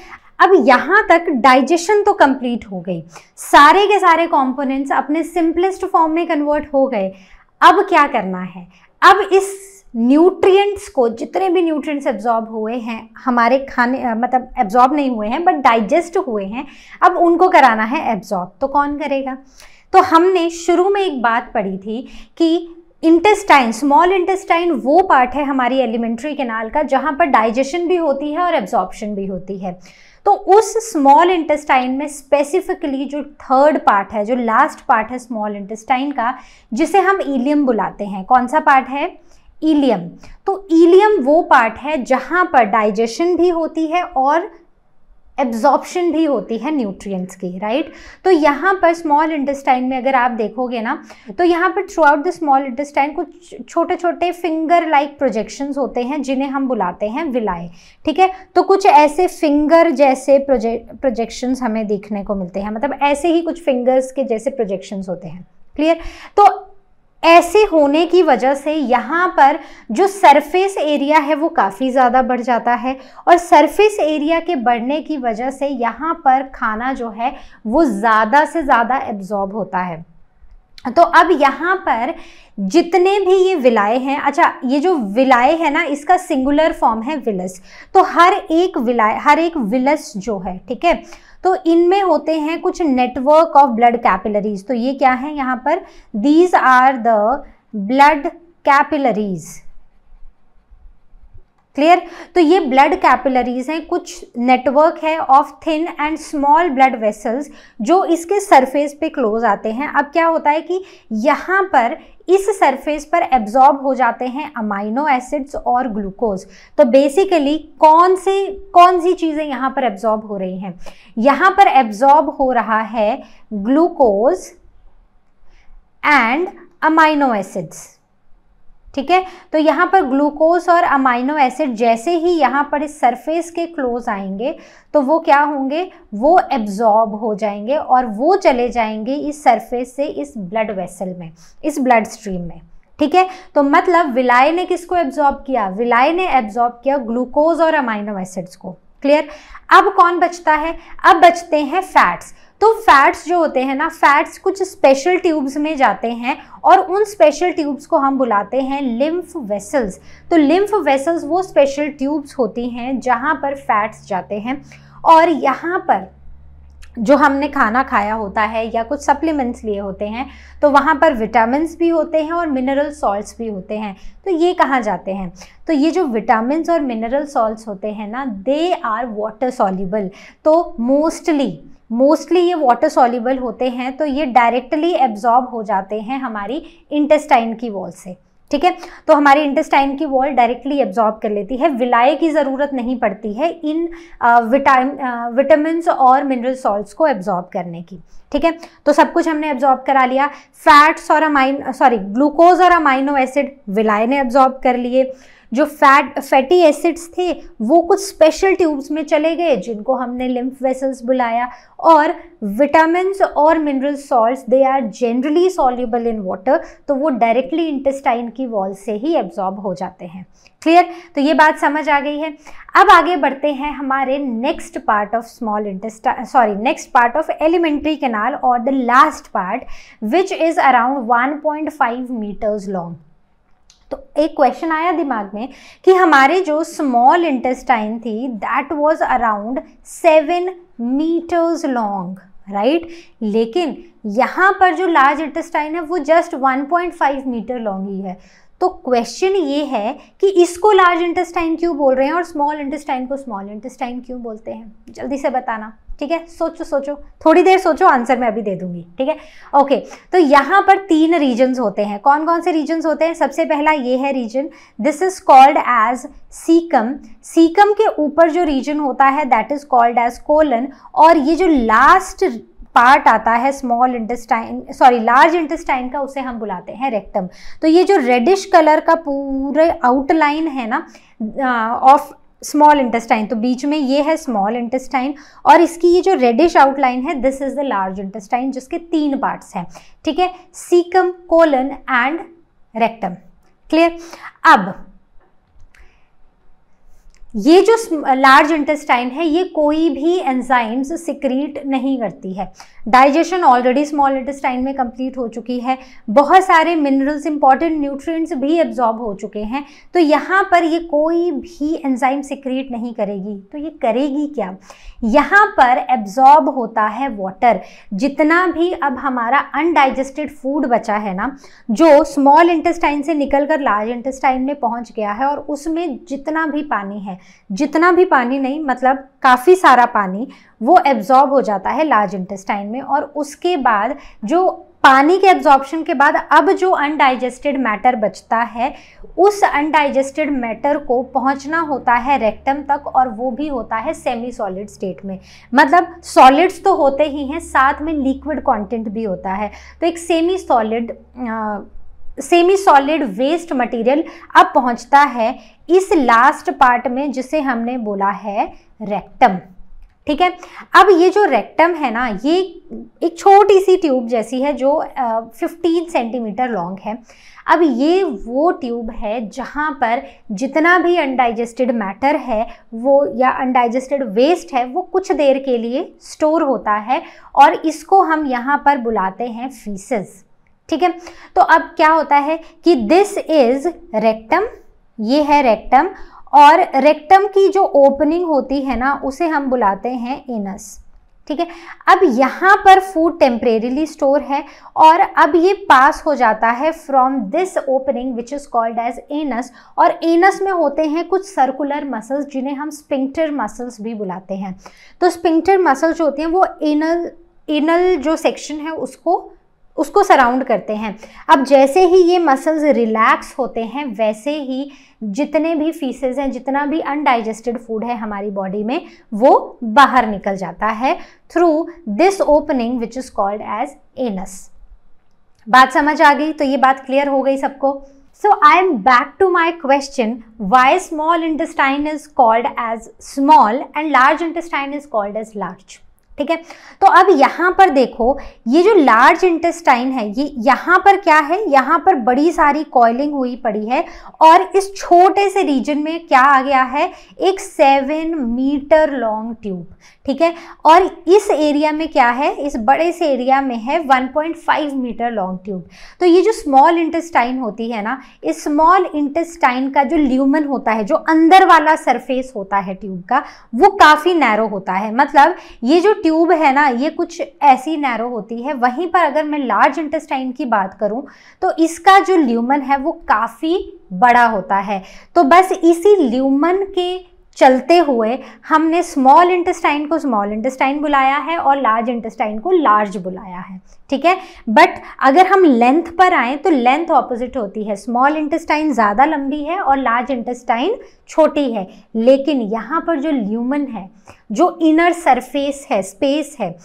अब यहाँ तक डाइजेशन तो कंप्लीट हो गई सारे के सारे कंपोनेंट्स अपने सिंपलेस्ट फॉर्म में कन्वर्ट हो गए अब क्या करना है अब इस न्यूट्रिएंट्स को जितने भी न्यूट्रिएंट्स एब्जॉर्ब हुए हैं हमारे खाने मतलब एब्जॉर्ब नहीं हुए हैं बट डाइजेस्ट हुए हैं अब उनको कराना है एब्जॉर्ब तो कौन करेगा तो हमने शुरू में एक बात पढ़ी थी कि इंटेस्टाइन स्मॉल इंटेस्टाइन वो पार्ट है हमारी एलिमेंट्री केनाल का जहाँ पर डाइजेशन भी होती है और एब्जॉर्बशन भी होती है तो उस स्मॉल इंटेस्टाइन में स्पेसिफिकली जो थर्ड पार्ट है जो लास्ट पार्ट है स्मॉल इंटेस्टाइन का जिसे हम ईलियम बुलाते हैं कौन सा पार्ट है ईलियम तो ईलियम वो पार्ट है जहाँ पर डाइजेशन भी होती है और एब्जॉर्प्शन भी होती है न्यूट्रिएंट्स की राइट तो यहाँ पर स्मॉल इंटेस्टाइन में अगर आप देखोगे ना तो यहाँ पर throughout the small intestine कुछ छोटे छोटे फिंगर लाइक प्रोजेक्शंस होते हैं जिन्हें हम बुलाते हैं विलाय ठीक है तो कुछ ऐसे फिंगर जैसे प्रोजेक्शंस हमें देखने को मिलते हैं मतलब ऐसे ही कुछ फिंगर्स के जैसे प्रोजेक्शंस होते हैं क्लियर तो ऐसे होने की वजह से यहाँ पर जो सरफेस एरिया है वो काफ़ी ज़्यादा बढ़ जाता है और सरफेस एरिया के बढ़ने की वजह से यहाँ पर खाना जो है वो ज़्यादा से ज़्यादा एब्जॉर्ब होता है तो अब यहाँ पर जितने भी ये विलाए हैं अच्छा ये जो विलाय है ना इसका सिंगुलर फॉर्म है विलस तो हर एक विलाय हर एक विलस जो है ठीक है तो इनमें होते हैं कुछ नेटवर्क ऑफ ब्लड कैपिलरीज तो ये क्या है यहाँ पर these are the blood capillaries clear तो ये ब्लड कैपिलरीज हैं कुछ नेटवर्क है of thin and small blood vessels जो इसके सरफेस पे क्लोज आते हैं अब क्या होता है कि यहाँ पर इस सरफेस पर एब्जॉर्ब हो जाते हैं अमाइनो एसिड्स और ग्लूकोज तो बेसिकली कौन से कौन सी चीज़ें यहाँ पर एब्जॉर्ब हो रही हैं यहाँ पर एब्जॉर्ब हो रहा है ग्लूकोज एंड अमाइनो एसिड्स ठीक है तो यहाँ पर ग्लूकोज और अमाइनो एसिड जैसे ही यहाँ पर इस सरफेस के क्लोज आएंगे तो वो क्या होंगे वो एब्जॉर्ब हो जाएंगे और वो चले जाएंगे इस सरफेस से इस ब्लड वेसल में इस ब्लड स्ट्रीम में ठीक है तो मतलब विलाय ने किसको एब्जॉर्ब किया विलाय ने एब्जॉर्ब किया ग्लूकोज और अमाइनो एसिड्स को क्लियर अब कौन बचता है अब बचते हैं फैट्स तो फैट्स जो होते हैं ना फैट्स कुछ स्पेशल ट्यूब्स में जाते हैं और उन स्पेशल ट्यूब्स को हम बुलाते हैं लिम्फ वेसल्स तो लिम्फ वेसल्स वो स्पेशल ट्यूब्स होती हैं जहाँ पर फैट्स जाते हैं और यहाँ पर जो हमने खाना खाया होता है या कुछ सप्लीमेंट्स लिए होते हैं तो वहाँ पर विटामिन भी होते हैं और मिनरल सॉल्ट्स भी होते हैं तो ये कहाँ जाते हैं तो ये जो विटामिन और मिनरल सॉल्ट्स होते हैं ना दे आर वाटर सॉल्यूबल तो मोस्टली मोस्टली ये वाटर सॉल्यूबल होते हैं तो ये डायरेक्टली एब्जॉर्ब हो जाते हैं हमारी इंटेस्टाइन की वॉल से ठीक है तो हमारी इंटेस्टाइन की वॉल डायरेक्टली एब्जॉर्ब कर लेती है विलाय की ज़रूरत नहीं पड़ती है इन विटाम विटामिन और मिनरल सॉल्ट्स को एब्जॉर्ब करने की ठीक है तो सब कुछ हमने एब्जॉर्ब करा लिया फैट्स और अमाइन सॉरी ग्लूकोज और अमाइनो एसिड विलाय ने एब्जॉर्ब कर लिए जो फैट फैटी एसिड्स थे वो कुछ स्पेशल ट्यूब्स में चले गए जिनको हमने लिम्फ वेसल्स बुलाया और विटामिन और mineral salt they are generally soluble in water तो वो डायरेक्टली इंटेस्टाइन की वॉल से ही एब्जॉर्ब हो जाते हैं क्लियर तो ये बात समझ आ गई है अब आगे बढ़ते हैं हमारे next part of small intestine sorry next part of alimentary canal और the last part which is around 1.5 metres long तो एक क्वेश्चन आया दिमाग में कि हमारे जो स्मॉल इंटेस्टाइन थी that was around seven metres long right लेकिन यहाँ पर जो लार्ज इंटेस्टाइन है वो जस्ट 1.5 मीटर लॉन्ग ही है तो क्वेश्चन ये है कि इसको लार्ज इंटेस्टाइन क्यों बोल रहे हैं और स्मॉल इंटेस्टाइन को स्मॉल इंटेस्टाइन क्यों बोलते हैं जल्दी से बताना ठीक है सोचो सोचो थोड़ी देर सोचो आंसर मैं अभी दे दूंगी ठीक है ओके तो यहाँ पर तीन रीजन्स होते हैं कौन कौन से रीजन्स होते हैं सबसे पहला ये है region this is called as caecum caecum के ऊपर जो रीजन होता है that is called as colon और ये जो लास्ट पार्ट आता है small intestine sorry large intestine का उसे हम बुलाते हैं रेक्टम तो ये जो रेडिश कलर का पूरे आउटलाइन है ना ऑफ uh, स्मॉल इंटेस्टाइन तो बीच में ये है स्मॉल इंटेस्टाइन और इसकी ये जो रेडिश आउटलाइन है this is the large intestine जिसके तीन पार्ट्स हैं ठीक है caecum colon and rectum clear अब ये जो लार्ज इंटेस्टाइन है ये कोई भी एंजाइम्स सिक्रीट नहीं करती है डाइजेशन ऑलरेडी स्मॉल इंटेस्टाइन में कंप्लीट हो चुकी है बहुत सारे मिनरल्स इंपॉर्टेंट न्यूट्रिएंट्स भी एब्जॉर्ब हो चुके हैं तो यहाँ पर ये कोई भी एंजाइम सिक्रीट नहीं करेगी तो ये करेगी क्या यहाँ पर एब्जॉर्ब होता है वाटर जितना भी अब हमारा अनडाइजेस्टेड फूड बचा है ना जो स्मॉल इंटेस्टाइन से निकल कर लार्ज इंटेस्टाइन में पहुँच गया है और उसमें जितना भी पानी है जितना भी पानी नहीं मतलब काफ़ी सारा पानी वो एब्जॉर्ब हो जाता है लार्ज इंटेस्टाइन में और उसके बाद जो पानी के एब्जॉर्प्शन के बाद अब जो अनडाइजेस्टेड मैटर बचता है उस अनडाइजेस्टेड मैटर को पहुंचना होता है रेक्टम तक और वो भी होता है सेमी सॉलिड स्टेट में मतलब सॉलिड्स तो होते ही हैं साथ में लिक्विड कंटेंट भी होता है तो एक semi solid semi solid waste material अब पहुंचता है इस लास्ट पार्ट में जिसे हमने बोला है रेक्टम ठीक है अब ये जो रेक्टम है ना ये एक छोटी सी ट्यूब जैसी है जो फिफ्टीन सेंटीमीटर लॉन्ग है अब ये वो ट्यूब है जहाँ पर जितना भी अनडाइजेस्टेड मैटर है वो या अनडाइजेस्टेड वेस्ट है वो कुछ देर के लिए स्टोर होता है और इसको हम यहाँ पर बुलाते हैं फीसेस ठीक है तो अब क्या होता है कि दिस इज़ रेक्टम ये है रेक्टम और रेक्टम की जो ओपनिंग होती है ना उसे हम बुलाते हैं एनस ठीक है अब यहाँ पर फूड टेम्परेरीली स्टोर है और अब ये पास हो जाता है from this opening which is called as anus और एनस में होते हैं कुछ सर्कुलर मसल्स जिन्हें हम स्पिंक्टर मसल्स भी बुलाते हैं तो स्पिंक्टर मसल्स जो होते हैं वो एनल एनल जो सेक्शन है उसको उसको सराउंड करते हैं अब जैसे ही ये मसल्स रिलैक्स होते हैं वैसे ही जितने भी फीसेज हैं जितना भी अनडाइजेस्टेड फूड है हमारी बॉडी में वो बाहर निकल जाता है through this opening which is called as anus बात समझ आ गई तो ये बात क्लियर हो गई सबको so I am back to my question why small intestine is called as small and large intestine is called as large ठीक है तो अब यहां पर देखो ये जो लार्ज इंटेस्टाइन है ये यहां पर क्या है यहां पर बड़ी सारी कॉइलिंग हुई पड़ी है और इस छोटे से रीजन में क्या आ गया है एक सेवन मीटर लॉन्ग ट्यूब ठीक है और इस एरिया में क्या है इस बड़े से एरिया में है 1.5 मीटर लॉन्ग ट्यूब तो ये जो स्मॉल इंटेस्टाइन होती है ना इस स्मॉल इंटेस्टाइन का जो ल्यूमन होता है जो अंदर वाला सरफेस होता है ट्यूब का वो काफ़ी नैरो होता है मतलब ये जो ट्यूब है ना ये कुछ ऐसी नैरो होती है वहीं पर अगर मैं लार्ज इंटेस्टाइन की बात करूं तो इसका जो ल्यूमन है वो काफ़ी बड़ा होता है तो बस इसी ल्यूमन के चलते हुए हमने स्मॉल इंटेस्टाइन को स्मॉल इंटेस्टाइन बुलाया है और लार्ज इंटेस्टाइन को लार्ज बुलाया है ठीक है बट अगर हम लेंथ पर आए तो लेंथ ऑपोजिट होती है स्मॉल इंटेस्टाइन ज़्यादा लंबी है और लार्ज इंटेस्टाइन छोटी है लेकिन यहाँ पर जो ल्यूमन है जो इनर सरफेस है स्पेस है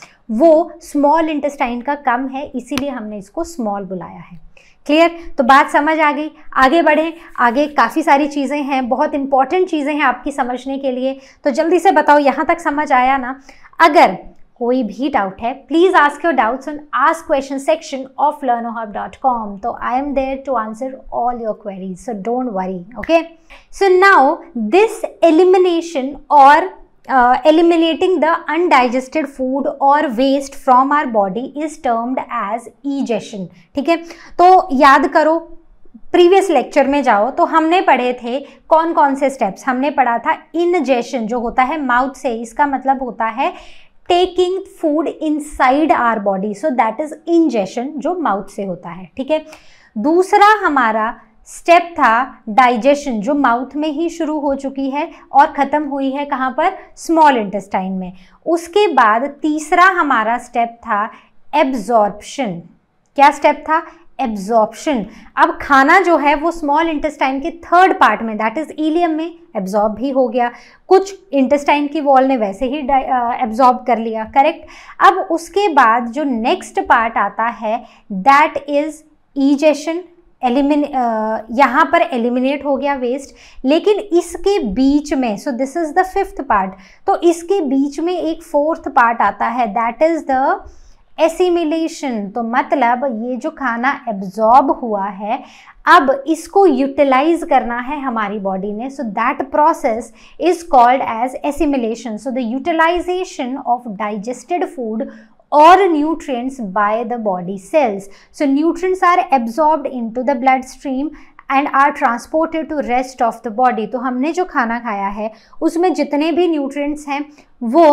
वो स्मॉल इंटेस्टाइन का कम है इसीलिए हमने इसको स्मॉल बुलाया है क्लियर तो बात समझ आ गई आगे बढ़ें आगे काफ़ी सारी चीज़ें हैं बहुत इंपॉर्टेंट चीज़ें हैं आपकी समझने के लिए तो जल्दी से बताओ यहाँ तक समझ आया ना अगर कोई भी डाउट है please ask your doubts on ask question section of Learno hub dot com तो I am there to answer all your queries so don't worry okay so now this elimination और uh, eliminating the undigested food or waste from our body is termed as egestion ठीक है तो याद करो previous lecture में जाओ तो हमने पढ़े थे कौन कौन से स्टेप्स हमने पढ़ा था इनजेशन जो होता है माउथ से इसका मतलब होता है taking food inside our body so that is ingestion जो माउथ से होता है ठीक है दूसरा हमारा स्टेप था डाइजेशन जो माउथ में ही शुरू हो चुकी है और ख़त्म हुई है कहाँ पर स्मॉल इंटेस्टाइन में उसके बाद तीसरा हमारा स्टेप था एब्जॉर्प्शन क्या स्टेप था एब्जॉर्प्शन अब खाना जो है वो स्मॉल इंटेस्टाइन के थर्ड पार्ट में दैट इज़ ईलियम में एब्जॉर्ब भी हो गया कुछ इंटेस्टाइन की वॉल ने वैसे ही एब्जॉर्ब कर लिया करेक्ट अब उसके बाद जो नेक्स्ट पार्ट आता है दैट इज़ ईजेशन एलिमिन यहाँ पर एलिमिनेट हो गया वेस्ट लेकिन इसके बीच में so this is the fifth part तो इसके बीच में एक फोर्थ पार्ट आता है दैट इज़ द एसिमिलेशन तो मतलब ये जो खाना एब्जॉर्ब हुआ है अब इसको यूटिलाइज करना है हमारी बॉडी ने so that process is called as assimilation so the utilisation of digested food or nutrients by the body cells. So nutrients are absorbed into the bloodstream and are transported to rest of the body तो हमने जो खाना खाया है उसमें जितने भी nutrients हैं वो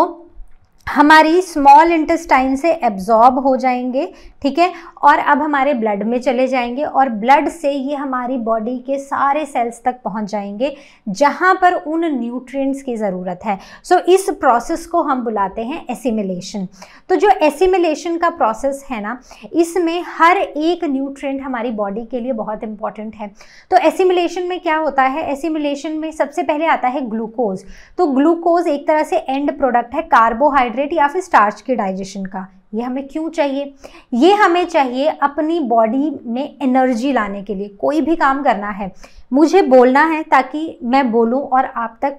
हमारी स्मॉल इंटेस्टाइन से एब्जॉर्ब हो जाएंगे ठीक है और अब हमारे ब्लड में चले जाएंगे और ब्लड से ये हमारी बॉडी के सारे सेल्स तक पहुंच जाएंगे जहाँ पर उन न्यूट्रिएंट्स की ज़रूरत है सो so, इस प्रोसेस को हम बुलाते हैं एसिमिलेशन तो जो एसिमिलेशन का प्रोसेस है ना इसमें हर एक न्यूट्रेंट हमारी बॉडी के लिए बहुत इंपॉर्टेंट है तो एसिमिलेशन में क्या होता है एसिमिलेशन में सबसे पहले आता है ग्लूकोज तो ग्लूकोज एक तरह से एंड प्रोडक्ट है कार्बोहाइड्रेट कार्बोहाइड्रेट या फिर स्टार्च के डाइजेशन का ये हमें क्यों चाहिए ये हमें चाहिए अपनी बॉडी में एनर्जी लाने के लिए कोई भी काम करना है मुझे बोलना है ताकि मैं बोलूँ और आप तक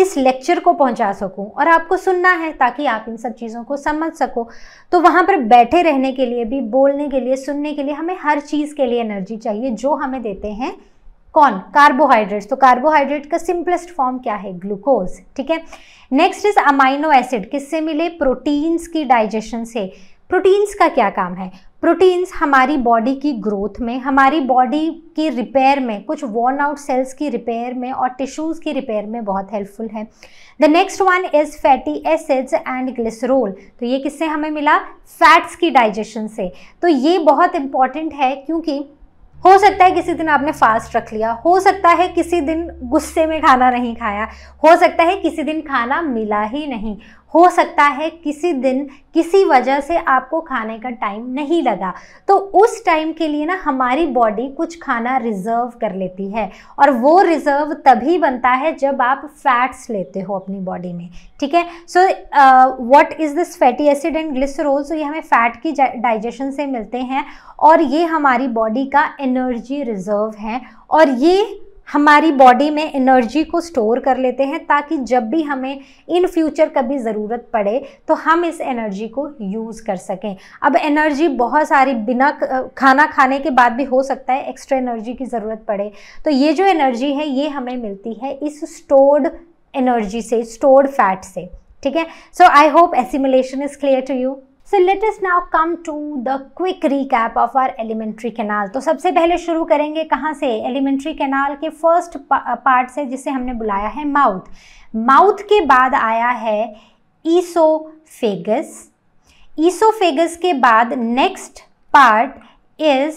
इस लेक्चर को पहुंचा सकूं और आपको सुनना है ताकि आप इन सब चीज़ों को समझ सको तो वहाँ पर बैठे रहने के लिए भी बोलने के लिए सुनने के लिए हमें हर चीज़ के लिए एनर्जी चाहिए जो हमें देते हैं कौन कार्बोहाइड्रेट्स तो कार्बोहाइड्रेट का सिंपलेस्ट फॉर्म क्या है ग्लूकोज ठीक है नेक्स्ट इज अमाइनो एसिड किससे मिले प्रोटीन्स की डाइजेशन से प्रोटीन्स का क्या काम है प्रोटीन्स हमारी बॉडी की ग्रोथ में हमारी बॉडी की रिपेयर में कुछ वॉर्न आउट सेल्स की रिपेयर में और टिश्यूज़ की रिपेयर में बहुत हेल्पफुल है the next one is fatty acids and glycerol तो ये किससे हमें मिला फैट्स की डाइजेशन से तो ये बहुत इंपॉर्टेंट है क्योंकि हो सकता है किसी दिन आपने फास्ट रख लिया हो सकता है किसी दिन गुस्से में खाना नहीं खाया हो सकता है किसी दिन खाना मिला ही नहीं हो सकता है किसी दिन किसी वजह से आपको खाने का टाइम नहीं लगा तो उस टाइम के लिए ना हमारी बॉडी कुछ खाना रिज़र्व कर लेती है और वो रिज़र्व तभी बनता है जब आप फैट्स लेते हो अपनी बॉडी में ठीक है so what is this fatty acid and glycerol so ये हमें फ़ैट की डाइजेशन से मिलते हैं और ये हमारी बॉडी का एनर्जी रिज़र्व है और ये हमारी बॉडी में एनर्जी को स्टोर कर लेते हैं ताकि जब भी हमें इन फ्यूचर कभी ज़रूरत पड़े तो हम इस एनर्जी को यूज़ कर सकें अब एनर्जी बहुत सारी बिना खाना खाने के बाद भी हो सकता है एक्स्ट्रा एनर्जी की ज़रूरत पड़े तो ये जो एनर्जी है ये हमें मिलती है इस स्टोर्ड एनर्जी से स्टोर्ड फैट से ठीक है so I hope assimilation is clear to you so let us now come to the quick recap of our alimentary canal तो सबसे पहले शुरू करेंगे कहाँ से एलिमेंट्री कैनाल के फर्स्ट पार्ट uh, से जिसे हमने बुलाया है माउथ माउथ के बाद आया है ईसोफेगस ईसोफेगस के बाद next part is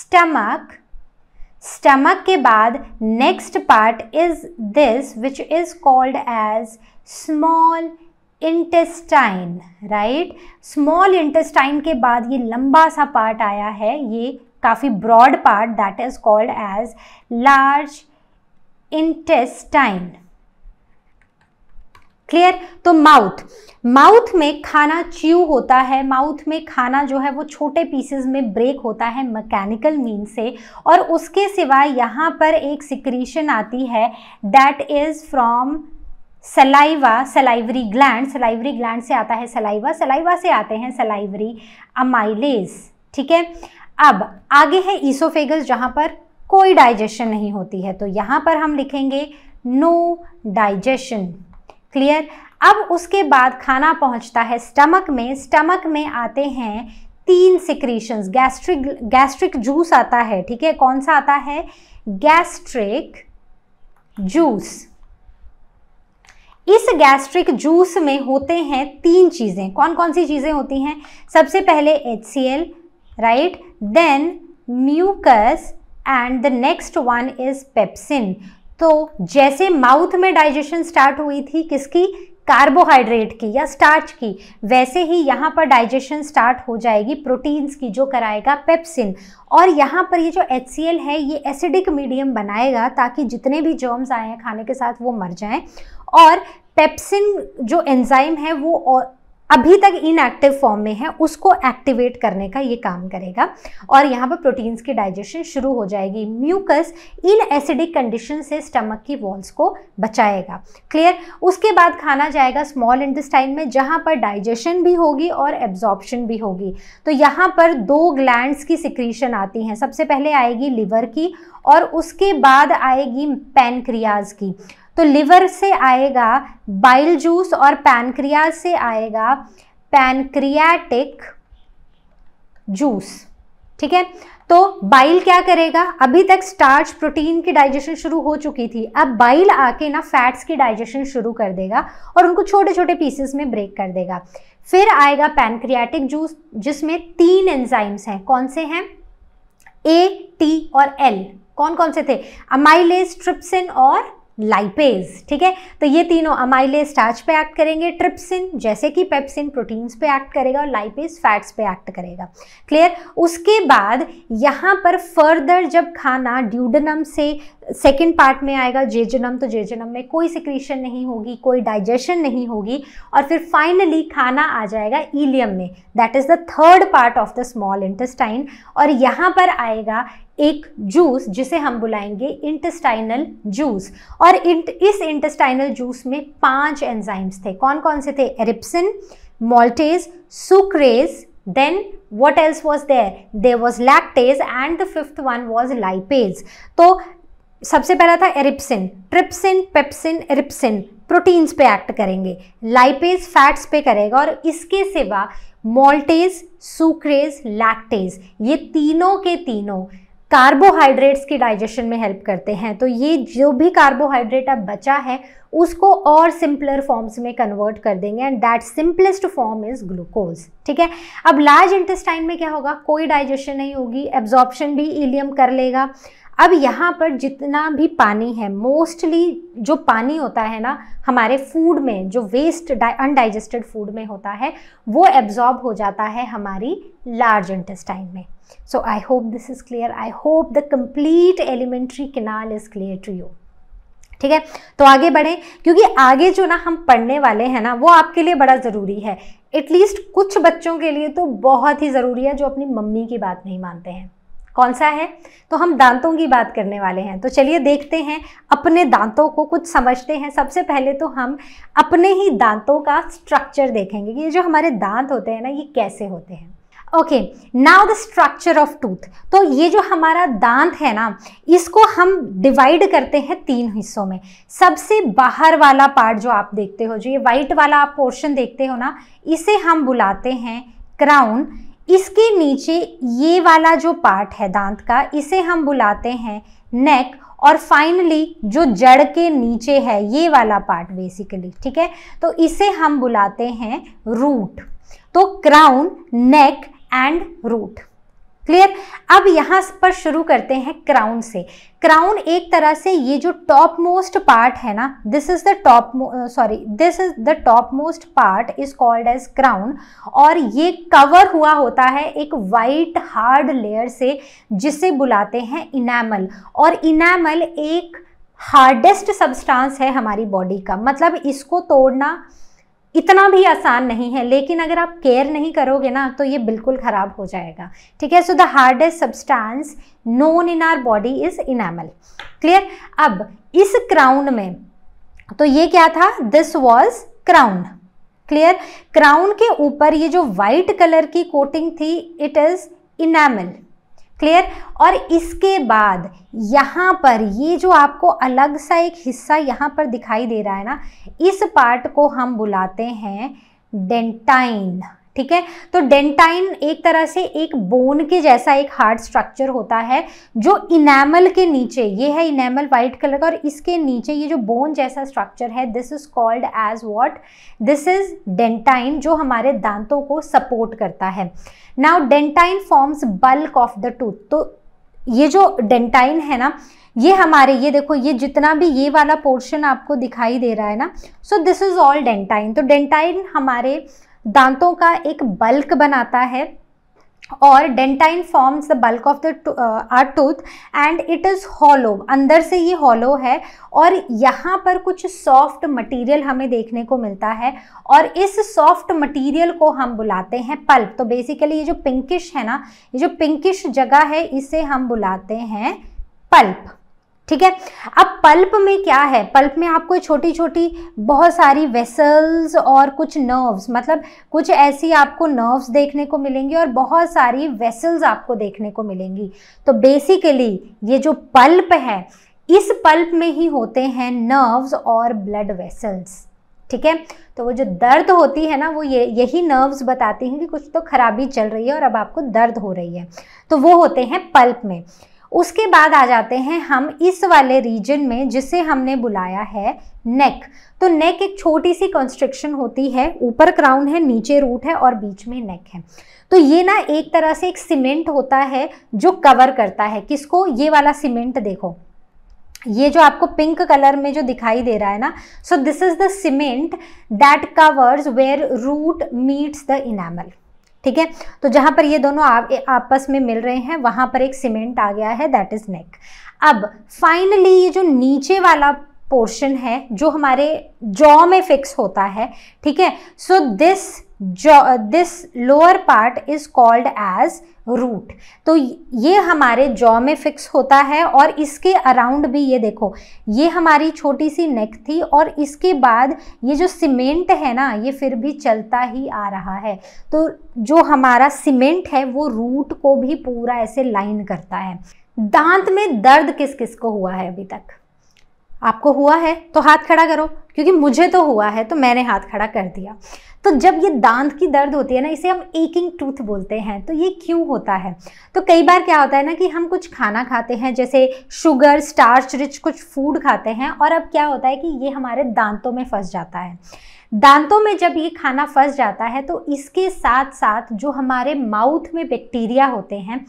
stomach stomach के बाद next part is this which is called as small intestine right small intestine के बाद ये लंबा सा पार्ट आया है ये काफ़ी broad part that is called as large intestine clear तो माउथ माउथ में खाना च्यू होता है माउथ में खाना जो है वो छोटे पीसेस में ब्रेक होता है मैकेनिकल मीन से और उसके सिवाय यहाँ पर एक सिक्रीशन आती है that is from saliva salivary gland salivary gland से आता है सलाइवा सलाइवा से आते हैं सलाइवरी अमाइलेज ठीक है अब आगे है ईसोफेगस जहाँ पर कोई डाइजेशन नहीं होती है तो यहाँ पर हम लिखेंगे नो डाइजेशन क्लियर अब उसके बाद खाना पहुँचता है स्टमक में स्टमक में आते हैं तीन सिक्रीशंस गैस्ट्रिक गैस्ट्रिक जूस आता है ठीक है कौन सा आता है गैस्ट्रिक जूस इस गैस्ट्रिक जूस में होते हैं तीन चीज़ें कौन कौन सी चीज़ें होती हैं सबसे पहले H C L right then mucus and the next one is pepsin तो जैसे माउथ में डाइजेशन स्टार्ट हुई थी किसकी कार्बोहाइड्रेट की या स्टार्च की वैसे ही यहाँ पर डाइजेशन स्टार्ट हो जाएगी प्रोटीन्स की जो कराएगा पेप्सिन और यहाँ पर ये जो एच है ये एसिडिक मीडियम बनाएगा ताकि जितने भी जर्म्स आए हैं खाने के साथ वो मर जाएं और पेप्सिन जो एंजाइम है वो और अभी तक इनएक्टिव फॉर्म में है उसको एक्टिवेट करने का ये काम करेगा और यहाँ पर प्रोटीन्स की डाइजेशन शुरू हो जाएगी म्यूकस इन एसिडिक कंडीशन से स्टमक की वॉल्स को बचाएगा क्लियर उसके बाद खाना जाएगा स्मॉल इंटेस्टाइन में जहाँ पर डाइजेशन भी होगी और एब्जॉर्प्शन भी होगी तो यहाँ पर दो ग्लैंड की सिक्रीशन आती हैं सबसे पहले आएगी लिवर की और उसके बाद आएगी पेनक्रियाज की तो लिवर से आएगा बाइल जूस और पैनक्रिया से आएगा पैनक्रियाटिक जूस ठीक है तो बाइल क्या करेगा अभी तक स्टार्च प्रोटीन की डाइजेशन शुरू हो चुकी थी अब बाइल आके ना फैट्स की डाइजेशन शुरू कर देगा और उनको छोटे छोटे पीसेस में ब्रेक कर देगा फिर आएगा पैनक्रियाटिक जूस जिसमें तीन एंजाइम्स हैं कौन से हैं ए टी और एल कौन कौन से थे अमाइलेज ट्रिप्सिन और लाइपेज ठीक है तो ये तीनों अमाइले स्टार्च पे एक्ट करेंगे ट्रिप्सिन जैसे कि पेप्सिन प्रोटीन्स पे एक्ट करेगा और लाइपेज फैट्स पे एक्ट करेगा क्लियर उसके बाद यहाँ पर फर्दर जब खाना ड्यूडनम से सेकेंड पार्ट में आएगा जेजनम तो जेजनम में कोई सिक्रीशन नहीं होगी कोई डाइजेशन नहीं होगी और फिर फाइनली खाना आ जाएगा ईलियम में that is the third part of the small intestine और यहाँ पर आएगा एक जूस जिसे हम बुलाएंगे इंटेस्टाइनल जूस और इंट, इस इंटेस्टाइनल जूस में पांच एंजाइम्स थे कौन कौन से थे erepsin maltase sucrase then what else was there there was lactase and the fifth one was lipase तो सबसे पहला था erepsin trypsin pepsin erepsin proteins पे एक्ट करेंगे लाइपेज फैट्स पे करेगा और इसके सिवा मोल्टेज सुक्रेज लैक्टेज ये तीनों के तीनों कार्बोहाइड्रेट्स की डाइजेशन में हेल्प करते हैं तो ये जो भी कार्बोहाइड्रेट अब बचा है उसको और सिंपलर फॉर्म्स में कन्वर्ट कर देंगे and that simplest form is glucose ठीक है अब लार्ज इंटेस्टाइन में क्या होगा कोई डाइजेशन नहीं होगी एब्जॉर्प्शन भी इलियम कर लेगा अब यहाँ पर जितना भी पानी है मोस्टली जो पानी होता है ना हमारे फूड में जो वेस्ट अनडाइजेस्टेड फूड में होता है वो एब्जॉर्ब हो जाता है हमारी लार्ज इंटेस्टाइन में So I hope this is clear. I hope the complete elementary canal is clear to you. ठीक है तो आगे बढ़ें क्योंकि आगे जो ना हम पढ़ने वाले हैं ना वो आपके लिए बड़ा ज़रूरी है एटलीस्ट कुछ बच्चों के लिए तो बहुत ही ज़रूरी है जो अपनी मम्मी की बात नहीं मानते हैं कौन सा है तो हम दांतों की बात करने वाले हैं तो चलिए देखते हैं अपने दांतों को कुछ समझते हैं सबसे पहले तो हम अपने ही दांतों का स्ट्रक्चर देखेंगे कि ये जो हमारे दांत होते हैं ना ये कैसे होते हैं okay now the structure of tooth तो ये जो हमारा दांत है ना इसको हम डिवाइड करते हैं तीन हिस्सों में सबसे बाहर वाला पार्ट जो आप देखते हो जो ये वाइट वाला आप पोर्शन देखते हो ना इसे हम बुलाते हैं क्राउन इसके नीचे ये वाला जो पार्ट है दांत का इसे हम बुलाते हैं नेक और फाइनली जो जड़ के नीचे है ये वाला पार्ट बेसिकली ठीक है तो इसे हम बुलाते हैं रूट तो crown neck and root clear अब यहां पर शुरू करते हैं क्राउन से क्राउन एक तरह से ये जो टॉप मोस्ट पार्ट है ना this is the top sorry this is the top most part is called as crown और ये कवर हुआ होता है एक वाइट हार्ड लेयर से जिसे बुलाते हैं इनामल और इनामल एक हार्डेस्ट सब्सटेंस है हमारी बॉडी का मतलब इसको तोड़ना इतना भी आसान नहीं है लेकिन अगर आप केयर नहीं करोगे ना तो ये बिल्कुल ख़राब हो जाएगा ठीक है so the hardest substance known in our body is enamel clear अब इस क्राउन में तो ये क्या था this was crown clear crown के ऊपर ये जो वाइट कलर की कोटिंग थी इट इज़ इनेमल क्लियर और इसके बाद यहाँ पर ये जो आपको अलग सा एक हिस्सा यहाँ पर दिखाई दे रहा है ना इस पार्ट को हम बुलाते हैं डेंटाइन ठीक है तो डेंटाइन एक तरह से एक बोन के जैसा एक हार्ड स्ट्रक्चर होता है जो इनेमल के नीचे ये है इनेमल वाइट कलर का और इसके नीचे ये जो बोन जैसा स्ट्रक्चर है this is called as what this is dentine जो हमारे दांतों को सपोर्ट करता है now dentine forms bulk of the tooth तो ये जो डेंटाइन है ना ये हमारे ये देखो ये जितना भी ये वाला पोर्शन आपको दिखाई दे रहा है ना so this is all dentine तो डेंटाइन हमारे दांतों का एक बल्क बनाता है और dentine forms the bulk of the our tooth and it is hollow अंदर से ये हॉलो है और यहाँ पर कुछ सॉफ्ट मटेरियल हमें देखने को मिलता है और इस सॉफ्ट मटेरियल को हम बुलाते हैं पल्प तो बेसिकली ये जो पिंकिश है ना ये जो पिंकिश जगह है इसे हम बुलाते हैं पल्प ठीक है अब पल्प में क्या है पल्प में आपको छोटी छोटी बहुत सारी वेसल्स और कुछ नर्व्स मतलब कुछ ऐसी आपको नर्व्स देखने को मिलेंगी और बहुत सारी वेसल्स आपको देखने को मिलेंगी तो बेसिकली ये जो पल्प है इस पल्प में ही होते हैं नर्व्स और ब्लड वेसल्स ठीक है तो वो जो दर्द होती है ना वो ये यही नर्व्स बताती हैं कि कुछ तो खराबी चल रही है और अब आपको दर्द हो रही है तो वो होते हैं पल्प में उसके बाद आ जाते हैं हम इस वाले रीजन में जिसे हमने बुलाया है नेक तो नेक एक छोटी सी कंस्ट्रक्शन होती है ऊपर क्राउन है नीचे रूट है और बीच में नेक है तो ये ना एक तरह से एक सीमेंट होता है जो कवर करता है किसको ये वाला सीमेंट देखो ये जो आपको पिंक कलर में जो दिखाई दे रहा है ना so this is the cement that covers where root meets the enamel ठीक है तो जहां पर ये दोनों आप, आपस में मिल रहे हैं वहां पर एक सीमेंट आ गया है दैट इज़ नेक अब फाइनली ये जो नीचे वाला पोर्शन है जो हमारे जॉ में फिक्स होता है ठीक है so this this lower part is called as root तो ये हमारे जॉ में फिक्स होता है और इसके अराउंड भी ये देखो ये हमारी छोटी सी नेक थी और इसके बाद ये जो सीमेंट है ना ये फिर भी चलता ही आ रहा है तो जो हमारा सीमेंट है वो रूट को भी पूरा ऐसे लाइन करता है दांत में दर्द किस किस को हुआ है अभी तक आपको हुआ है तो हाथ खड़ा करो क्योंकि मुझे तो हुआ है तो मैंने हाथ खड़ा कर दिया तो जब ये दांत की दर्द होती है ना इसे हम एकिंग टूथ बोलते हैं तो ये क्यों होता है तो कई बार क्या होता है ना कि हम कुछ खाना खाते हैं जैसे शुगर स्टार्च रिच कुछ फूड खाते हैं और अब क्या होता है कि ये हमारे दांतों में फंस जाता है दांतों में जब ये खाना फंस जाता है तो इसके साथ साथ जो हमारे माउथ में बैक्टीरिया होते हैं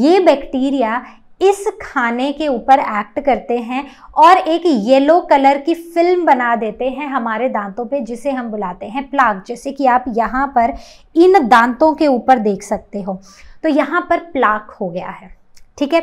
ये बैक्टीरिया इस खाने के ऊपर एक्ट करते हैं और एक येलो कलर की फिल्म बना देते हैं हमारे दांतों पे जिसे हम बुलाते हैं प्लाक जैसे कि आप यहाँ पर इन दांतों के ऊपर देख सकते हो तो यहाँ पर प्लाक हो गया है ठीक है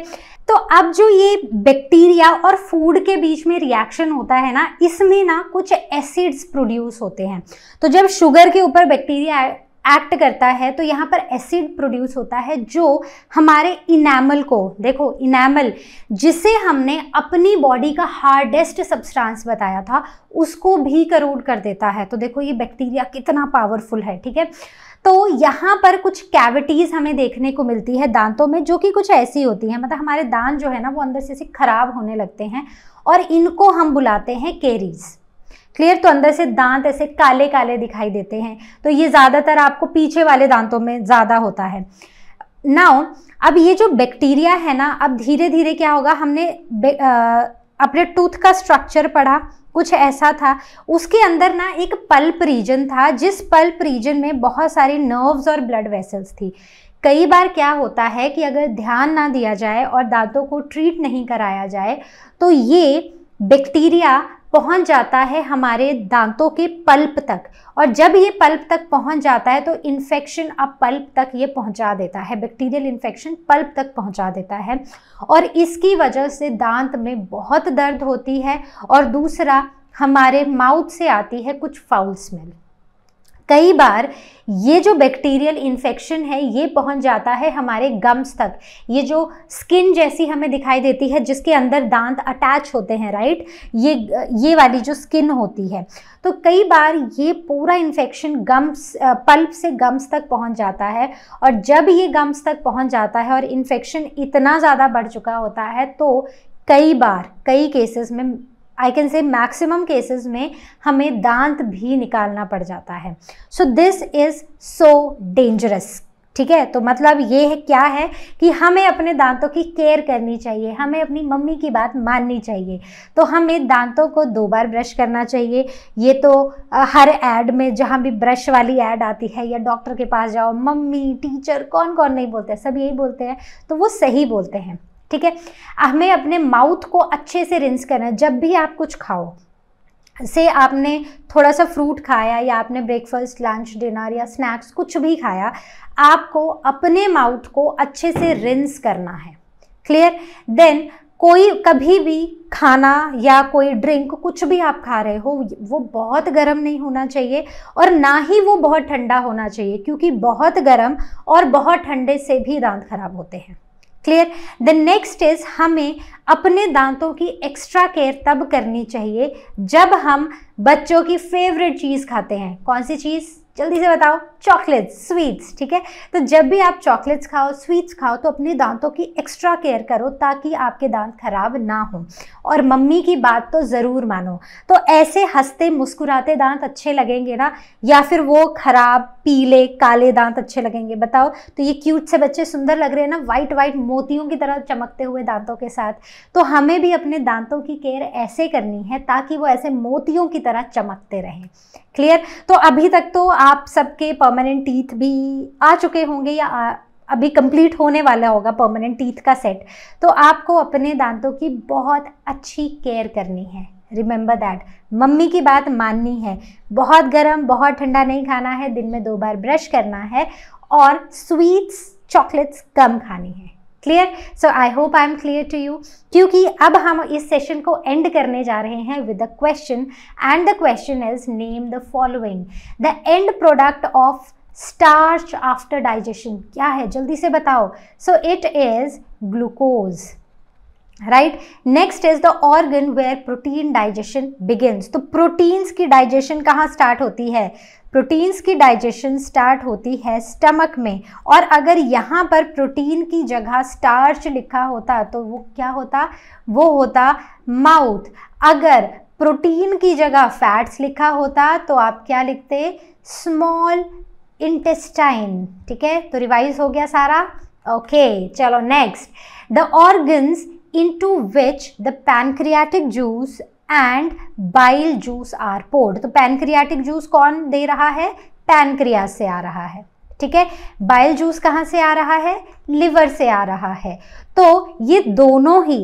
तो अब जो ये बैक्टीरिया और फूड के बीच में रिएक्शन होता है ना इसमें ना कुछ एसिड्स प्रोड्यूस होते हैं तो जब शुगर के ऊपर बैक्टीरिया एक्ट करता है तो यहाँ पर एसिड प्रोड्यूस होता है जो हमारे इनैमल को देखो इनैमल जिसे हमने अपनी बॉडी का हार्डेस्ट सब्सटेंस बताया था उसको भी करोड कर देता है तो देखो ये बैक्टीरिया कितना पावरफुल है ठीक है तो यहाँ पर कुछ कैविटीज़ हमें देखने को मिलती है दांतों में जो कि कुछ ऐसी होती हैं मतलब हमारे दांत जो है ना वो अंदर से खराब होने लगते हैं और इनको हम बुलाते हैं केरीज़ क्लियर तो अंदर से दांत ऐसे काले काले दिखाई देते हैं तो ये ज़्यादातर आपको पीछे वाले दांतों में ज़्यादा होता है नाउ अब ये जो बैक्टीरिया है ना अब धीरे धीरे क्या होगा हमने आ, अपने टूथ का स्ट्रक्चर पढ़ा कुछ ऐसा था उसके अंदर ना एक पल्प रीजन था जिस पल्प रीजन में बहुत सारी नर्व्स और ब्लड वेसल्स थी कई बार क्या होता है कि अगर ध्यान ना दिया जाए और दांतों को ट्रीट नहीं कराया जाए तो ये बैक्टीरिया पहुंच जाता है हमारे दांतों के पल्प तक और जब ये पल्प तक पहुंच जाता है तो इन्फेक्शन अब पल्प तक ये पहुंचा देता है बैक्टीरियल इन्फेक्शन पल्प तक पहुंचा देता है और इसकी वजह से दांत में बहुत दर्द होती है और दूसरा हमारे माउथ से आती है कुछ फाउल स्मेल कई बार ये जो बैक्टीरियल इन्फेक्शन है ये पहुंच जाता है हमारे गम्स तक ये जो स्किन जैसी हमें दिखाई देती है जिसके अंदर दांत अटैच होते हैं राइट ये ये वाली जो स्किन होती है तो कई बार ये पूरा इन्फेक्शन गम्स पल्प से गम्स तक पहुंच जाता है और जब ये गम्स तक पहुंच जाता है और इन्फेक्शन इतना ज़्यादा बढ़ चुका होता है तो कई बार कई केसेस में आई कैन से मैक्सिमम केसेस में हमें दांत भी निकालना पड़ जाता है so this is so dangerous ठीक है तो मतलब ये है क्या है कि हमें अपने दांतों की केयर करनी चाहिए हमें अपनी मम्मी की बात माननी चाहिए तो हमें दांतों को दो बार ब्रश करना चाहिए ये तो हर ऐड में जहाँ भी ब्रश वाली एड आती है या डॉक्टर के पास जाओ मम्मी टीचर कौन कौन नहीं बोलते सब यही बोलते हैं तो वो सही बोलते हैं ठीक है हमें अपने माउथ को अच्छे से रिंस करना है जब भी आप कुछ खाओ से आपने थोड़ा सा फ्रूट खाया या आपने ब्रेकफास्ट लंच डिनर या स्नैक्स कुछ भी खाया आपको अपने माउथ को अच्छे से रिंस करना है क्लियर देन कोई कभी भी खाना या कोई ड्रिंक कुछ भी आप खा रहे हो वो बहुत गर्म नहीं होना चाहिए और ना ही वो बहुत ठंडा होना चाहिए क्योंकि बहुत गर्म और बहुत ठंडे से भी दांत खराब होते हैं क्लियर द नेक्स्ट इज हमें अपने दांतों की एक्स्ट्रा केयर तब करनी चाहिए जब हम बच्चों की फेवरेट चीज़ खाते हैं कौन सी चीज़ जल्दी से बताओ चॉकलेट्स स्वीट्स ठीक है तो जब भी आप चॉकलेट्स खाओ स्वीट्स खाओ तो अपने दांतों की एक्स्ट्रा केयर करो ताकि आपके दांत खराब ना हो और मम्मी की बात तो ज़रूर मानो तो ऐसे हंसते मुस्कुराते दांत अच्छे लगेंगे ना या फिर वो खराब पीले काले दांत अच्छे लगेंगे बताओ तो ये क्यूट से बच्चे सुंदर लग रहे हैं ना वाइट वाइट मोतियों की तरह चमकते हुए दांतों के साथ तो हमें भी अपने दांतों की केयर ऐसे करनी है ताकि वो ऐसे मोतियों की तरह चमकते रहें क्लियर तो अभी तक तो आप सबके परमानेंट टीथ भी आ चुके होंगे या आ, अभी कंप्लीट होने वाला होगा परमानेंट टीथ का सेट तो आपको अपने दांतों की बहुत अच्छी केयर करनी है रिमेंबर दैट मम्मी की बात माननी है बहुत गर्म बहुत ठंडा नहीं खाना है दिन में दो बार ब्रश करना है और स्वीट्स चॉकलेट्स कम खानी है clear so I hope I am clear to you क्योंकि अब हम इस सेशन को एंड करने जा रहे हैं with a question and the question is name the following the end product of starch after digestion क्या है जल्दी से बताओ so it is glucose right next is the organ where protein digestion begin तो प्रोटीन्स की digestion कहाँ start होती है प्रोटीन्स की डाइजेशन स्टार्ट होती है स्टमक में और अगर यहाँ पर प्रोटीन की जगह स्टार्च लिखा होता तो वो क्या होता वो होता माउथ अगर प्रोटीन की जगह फैट्स लिखा होता तो आप क्या लिखते स्मॉल इंटेस्टाइन ठीक है तो रिवाइज हो गया सारा ओके okay, चलो next the organs into which the pancreatic juice and bile juice are poured तो पैनक्रियाटिक जूस कौन दे रहा है पैनक्रिया से आ रहा है ठीक है बाइल जूस कहाँ से आ रहा है लिवर से आ रहा है तो ये दोनों ही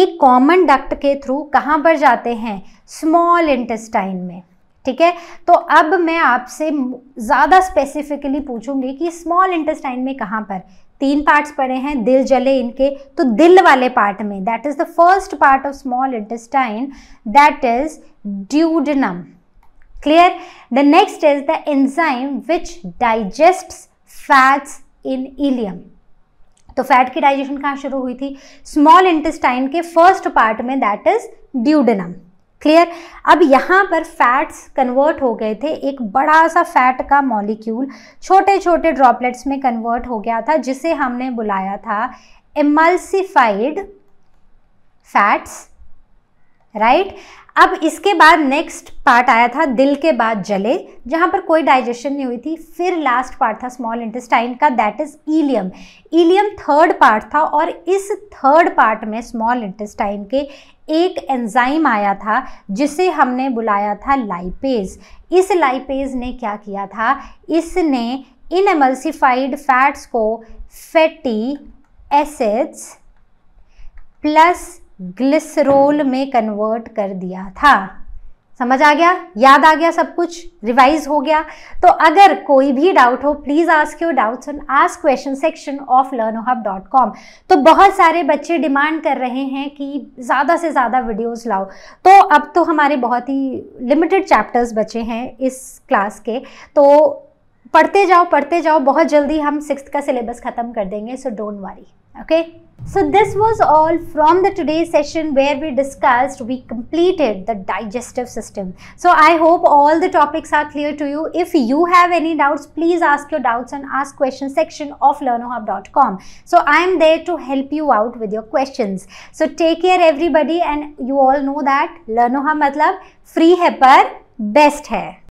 एक कॉमन डक्ट के थ्रू कहाँ पर जाते हैं स्मॉल इंटेस्टाइन में ठीक है तो अब मैं आपसे ज़्यादा स्पेसिफिकली पूछूंगी कि स्मॉल इंटेस्टाइन में कहाँ पर तीन पार्ट्स पड़े हैं दिल जले इनके तो दिल वाले पार्ट में that is the first part of small intestine that is duodenum clear the next is the enzyme which digest fats in ileum तो फैट की डाइजेशन कहाँ शुरू हुई थी स्मॉल इंटेस्टाइन के फर्स्ट पार्ट में दैट इज ड्यूडनम क्लियर अब यहाँ पर फैट्स कन्वर्ट हो गए थे एक बड़ा सा फैट का मॉलिक्यूल छोटे छोटे ड्रॉपलेट्स में कन्वर्ट हो गया था जिसे हमने बुलाया था एमल्सिफाइड फैट्स राइट right? अब इसके बाद नेक्स्ट पार्ट आया था दिल के बाद जले जहाँ पर कोई डाइजेशन नहीं हुई थी फिर लास्ट पार्ट था स्मॉल इंटेस्टाइन का that is ileum ileum third part था और इस थर्ड पार्ट में स्मॉल इंटेस्टाइन के एक एंजाइम आया था जिसे हमने बुलाया था लाइपेज इस लाइपेज ने क्या किया था इसने इन एमल्सिफाइड फैट्स को फैटी एसिड्स प्लस ग्लिसरोल में कन्वर्ट कर दिया था समझ आ गया याद आ गया सब कुछ रिवाइज हो गया तो अगर कोई भी डाउट हो please ask your doubts on ask question section of Learn Hub dot com तो बहुत सारे बच्चे डिमांड कर रहे हैं कि ज़्यादा से ज़्यादा वीडियोस लाओ तो अब तो हमारे बहुत ही लिमिटेड चैप्टर्स बचे हैं इस क्लास के तो पढ़ते जाओ पढ़ते जाओ बहुत जल्दी हम सिक्स का सिलेबस ख़त्म कर देंगे so don't worry okay So this was all from the today's session where we discussed, we completed the digestive system. So I hope all the topics are clear to you. If you have any doubts, please ask your doubts and ask questions section of learnohub.com. So I'm there to help you out with your questions. So take care everybody and you all know that Learnohub matlab free hai par best hai.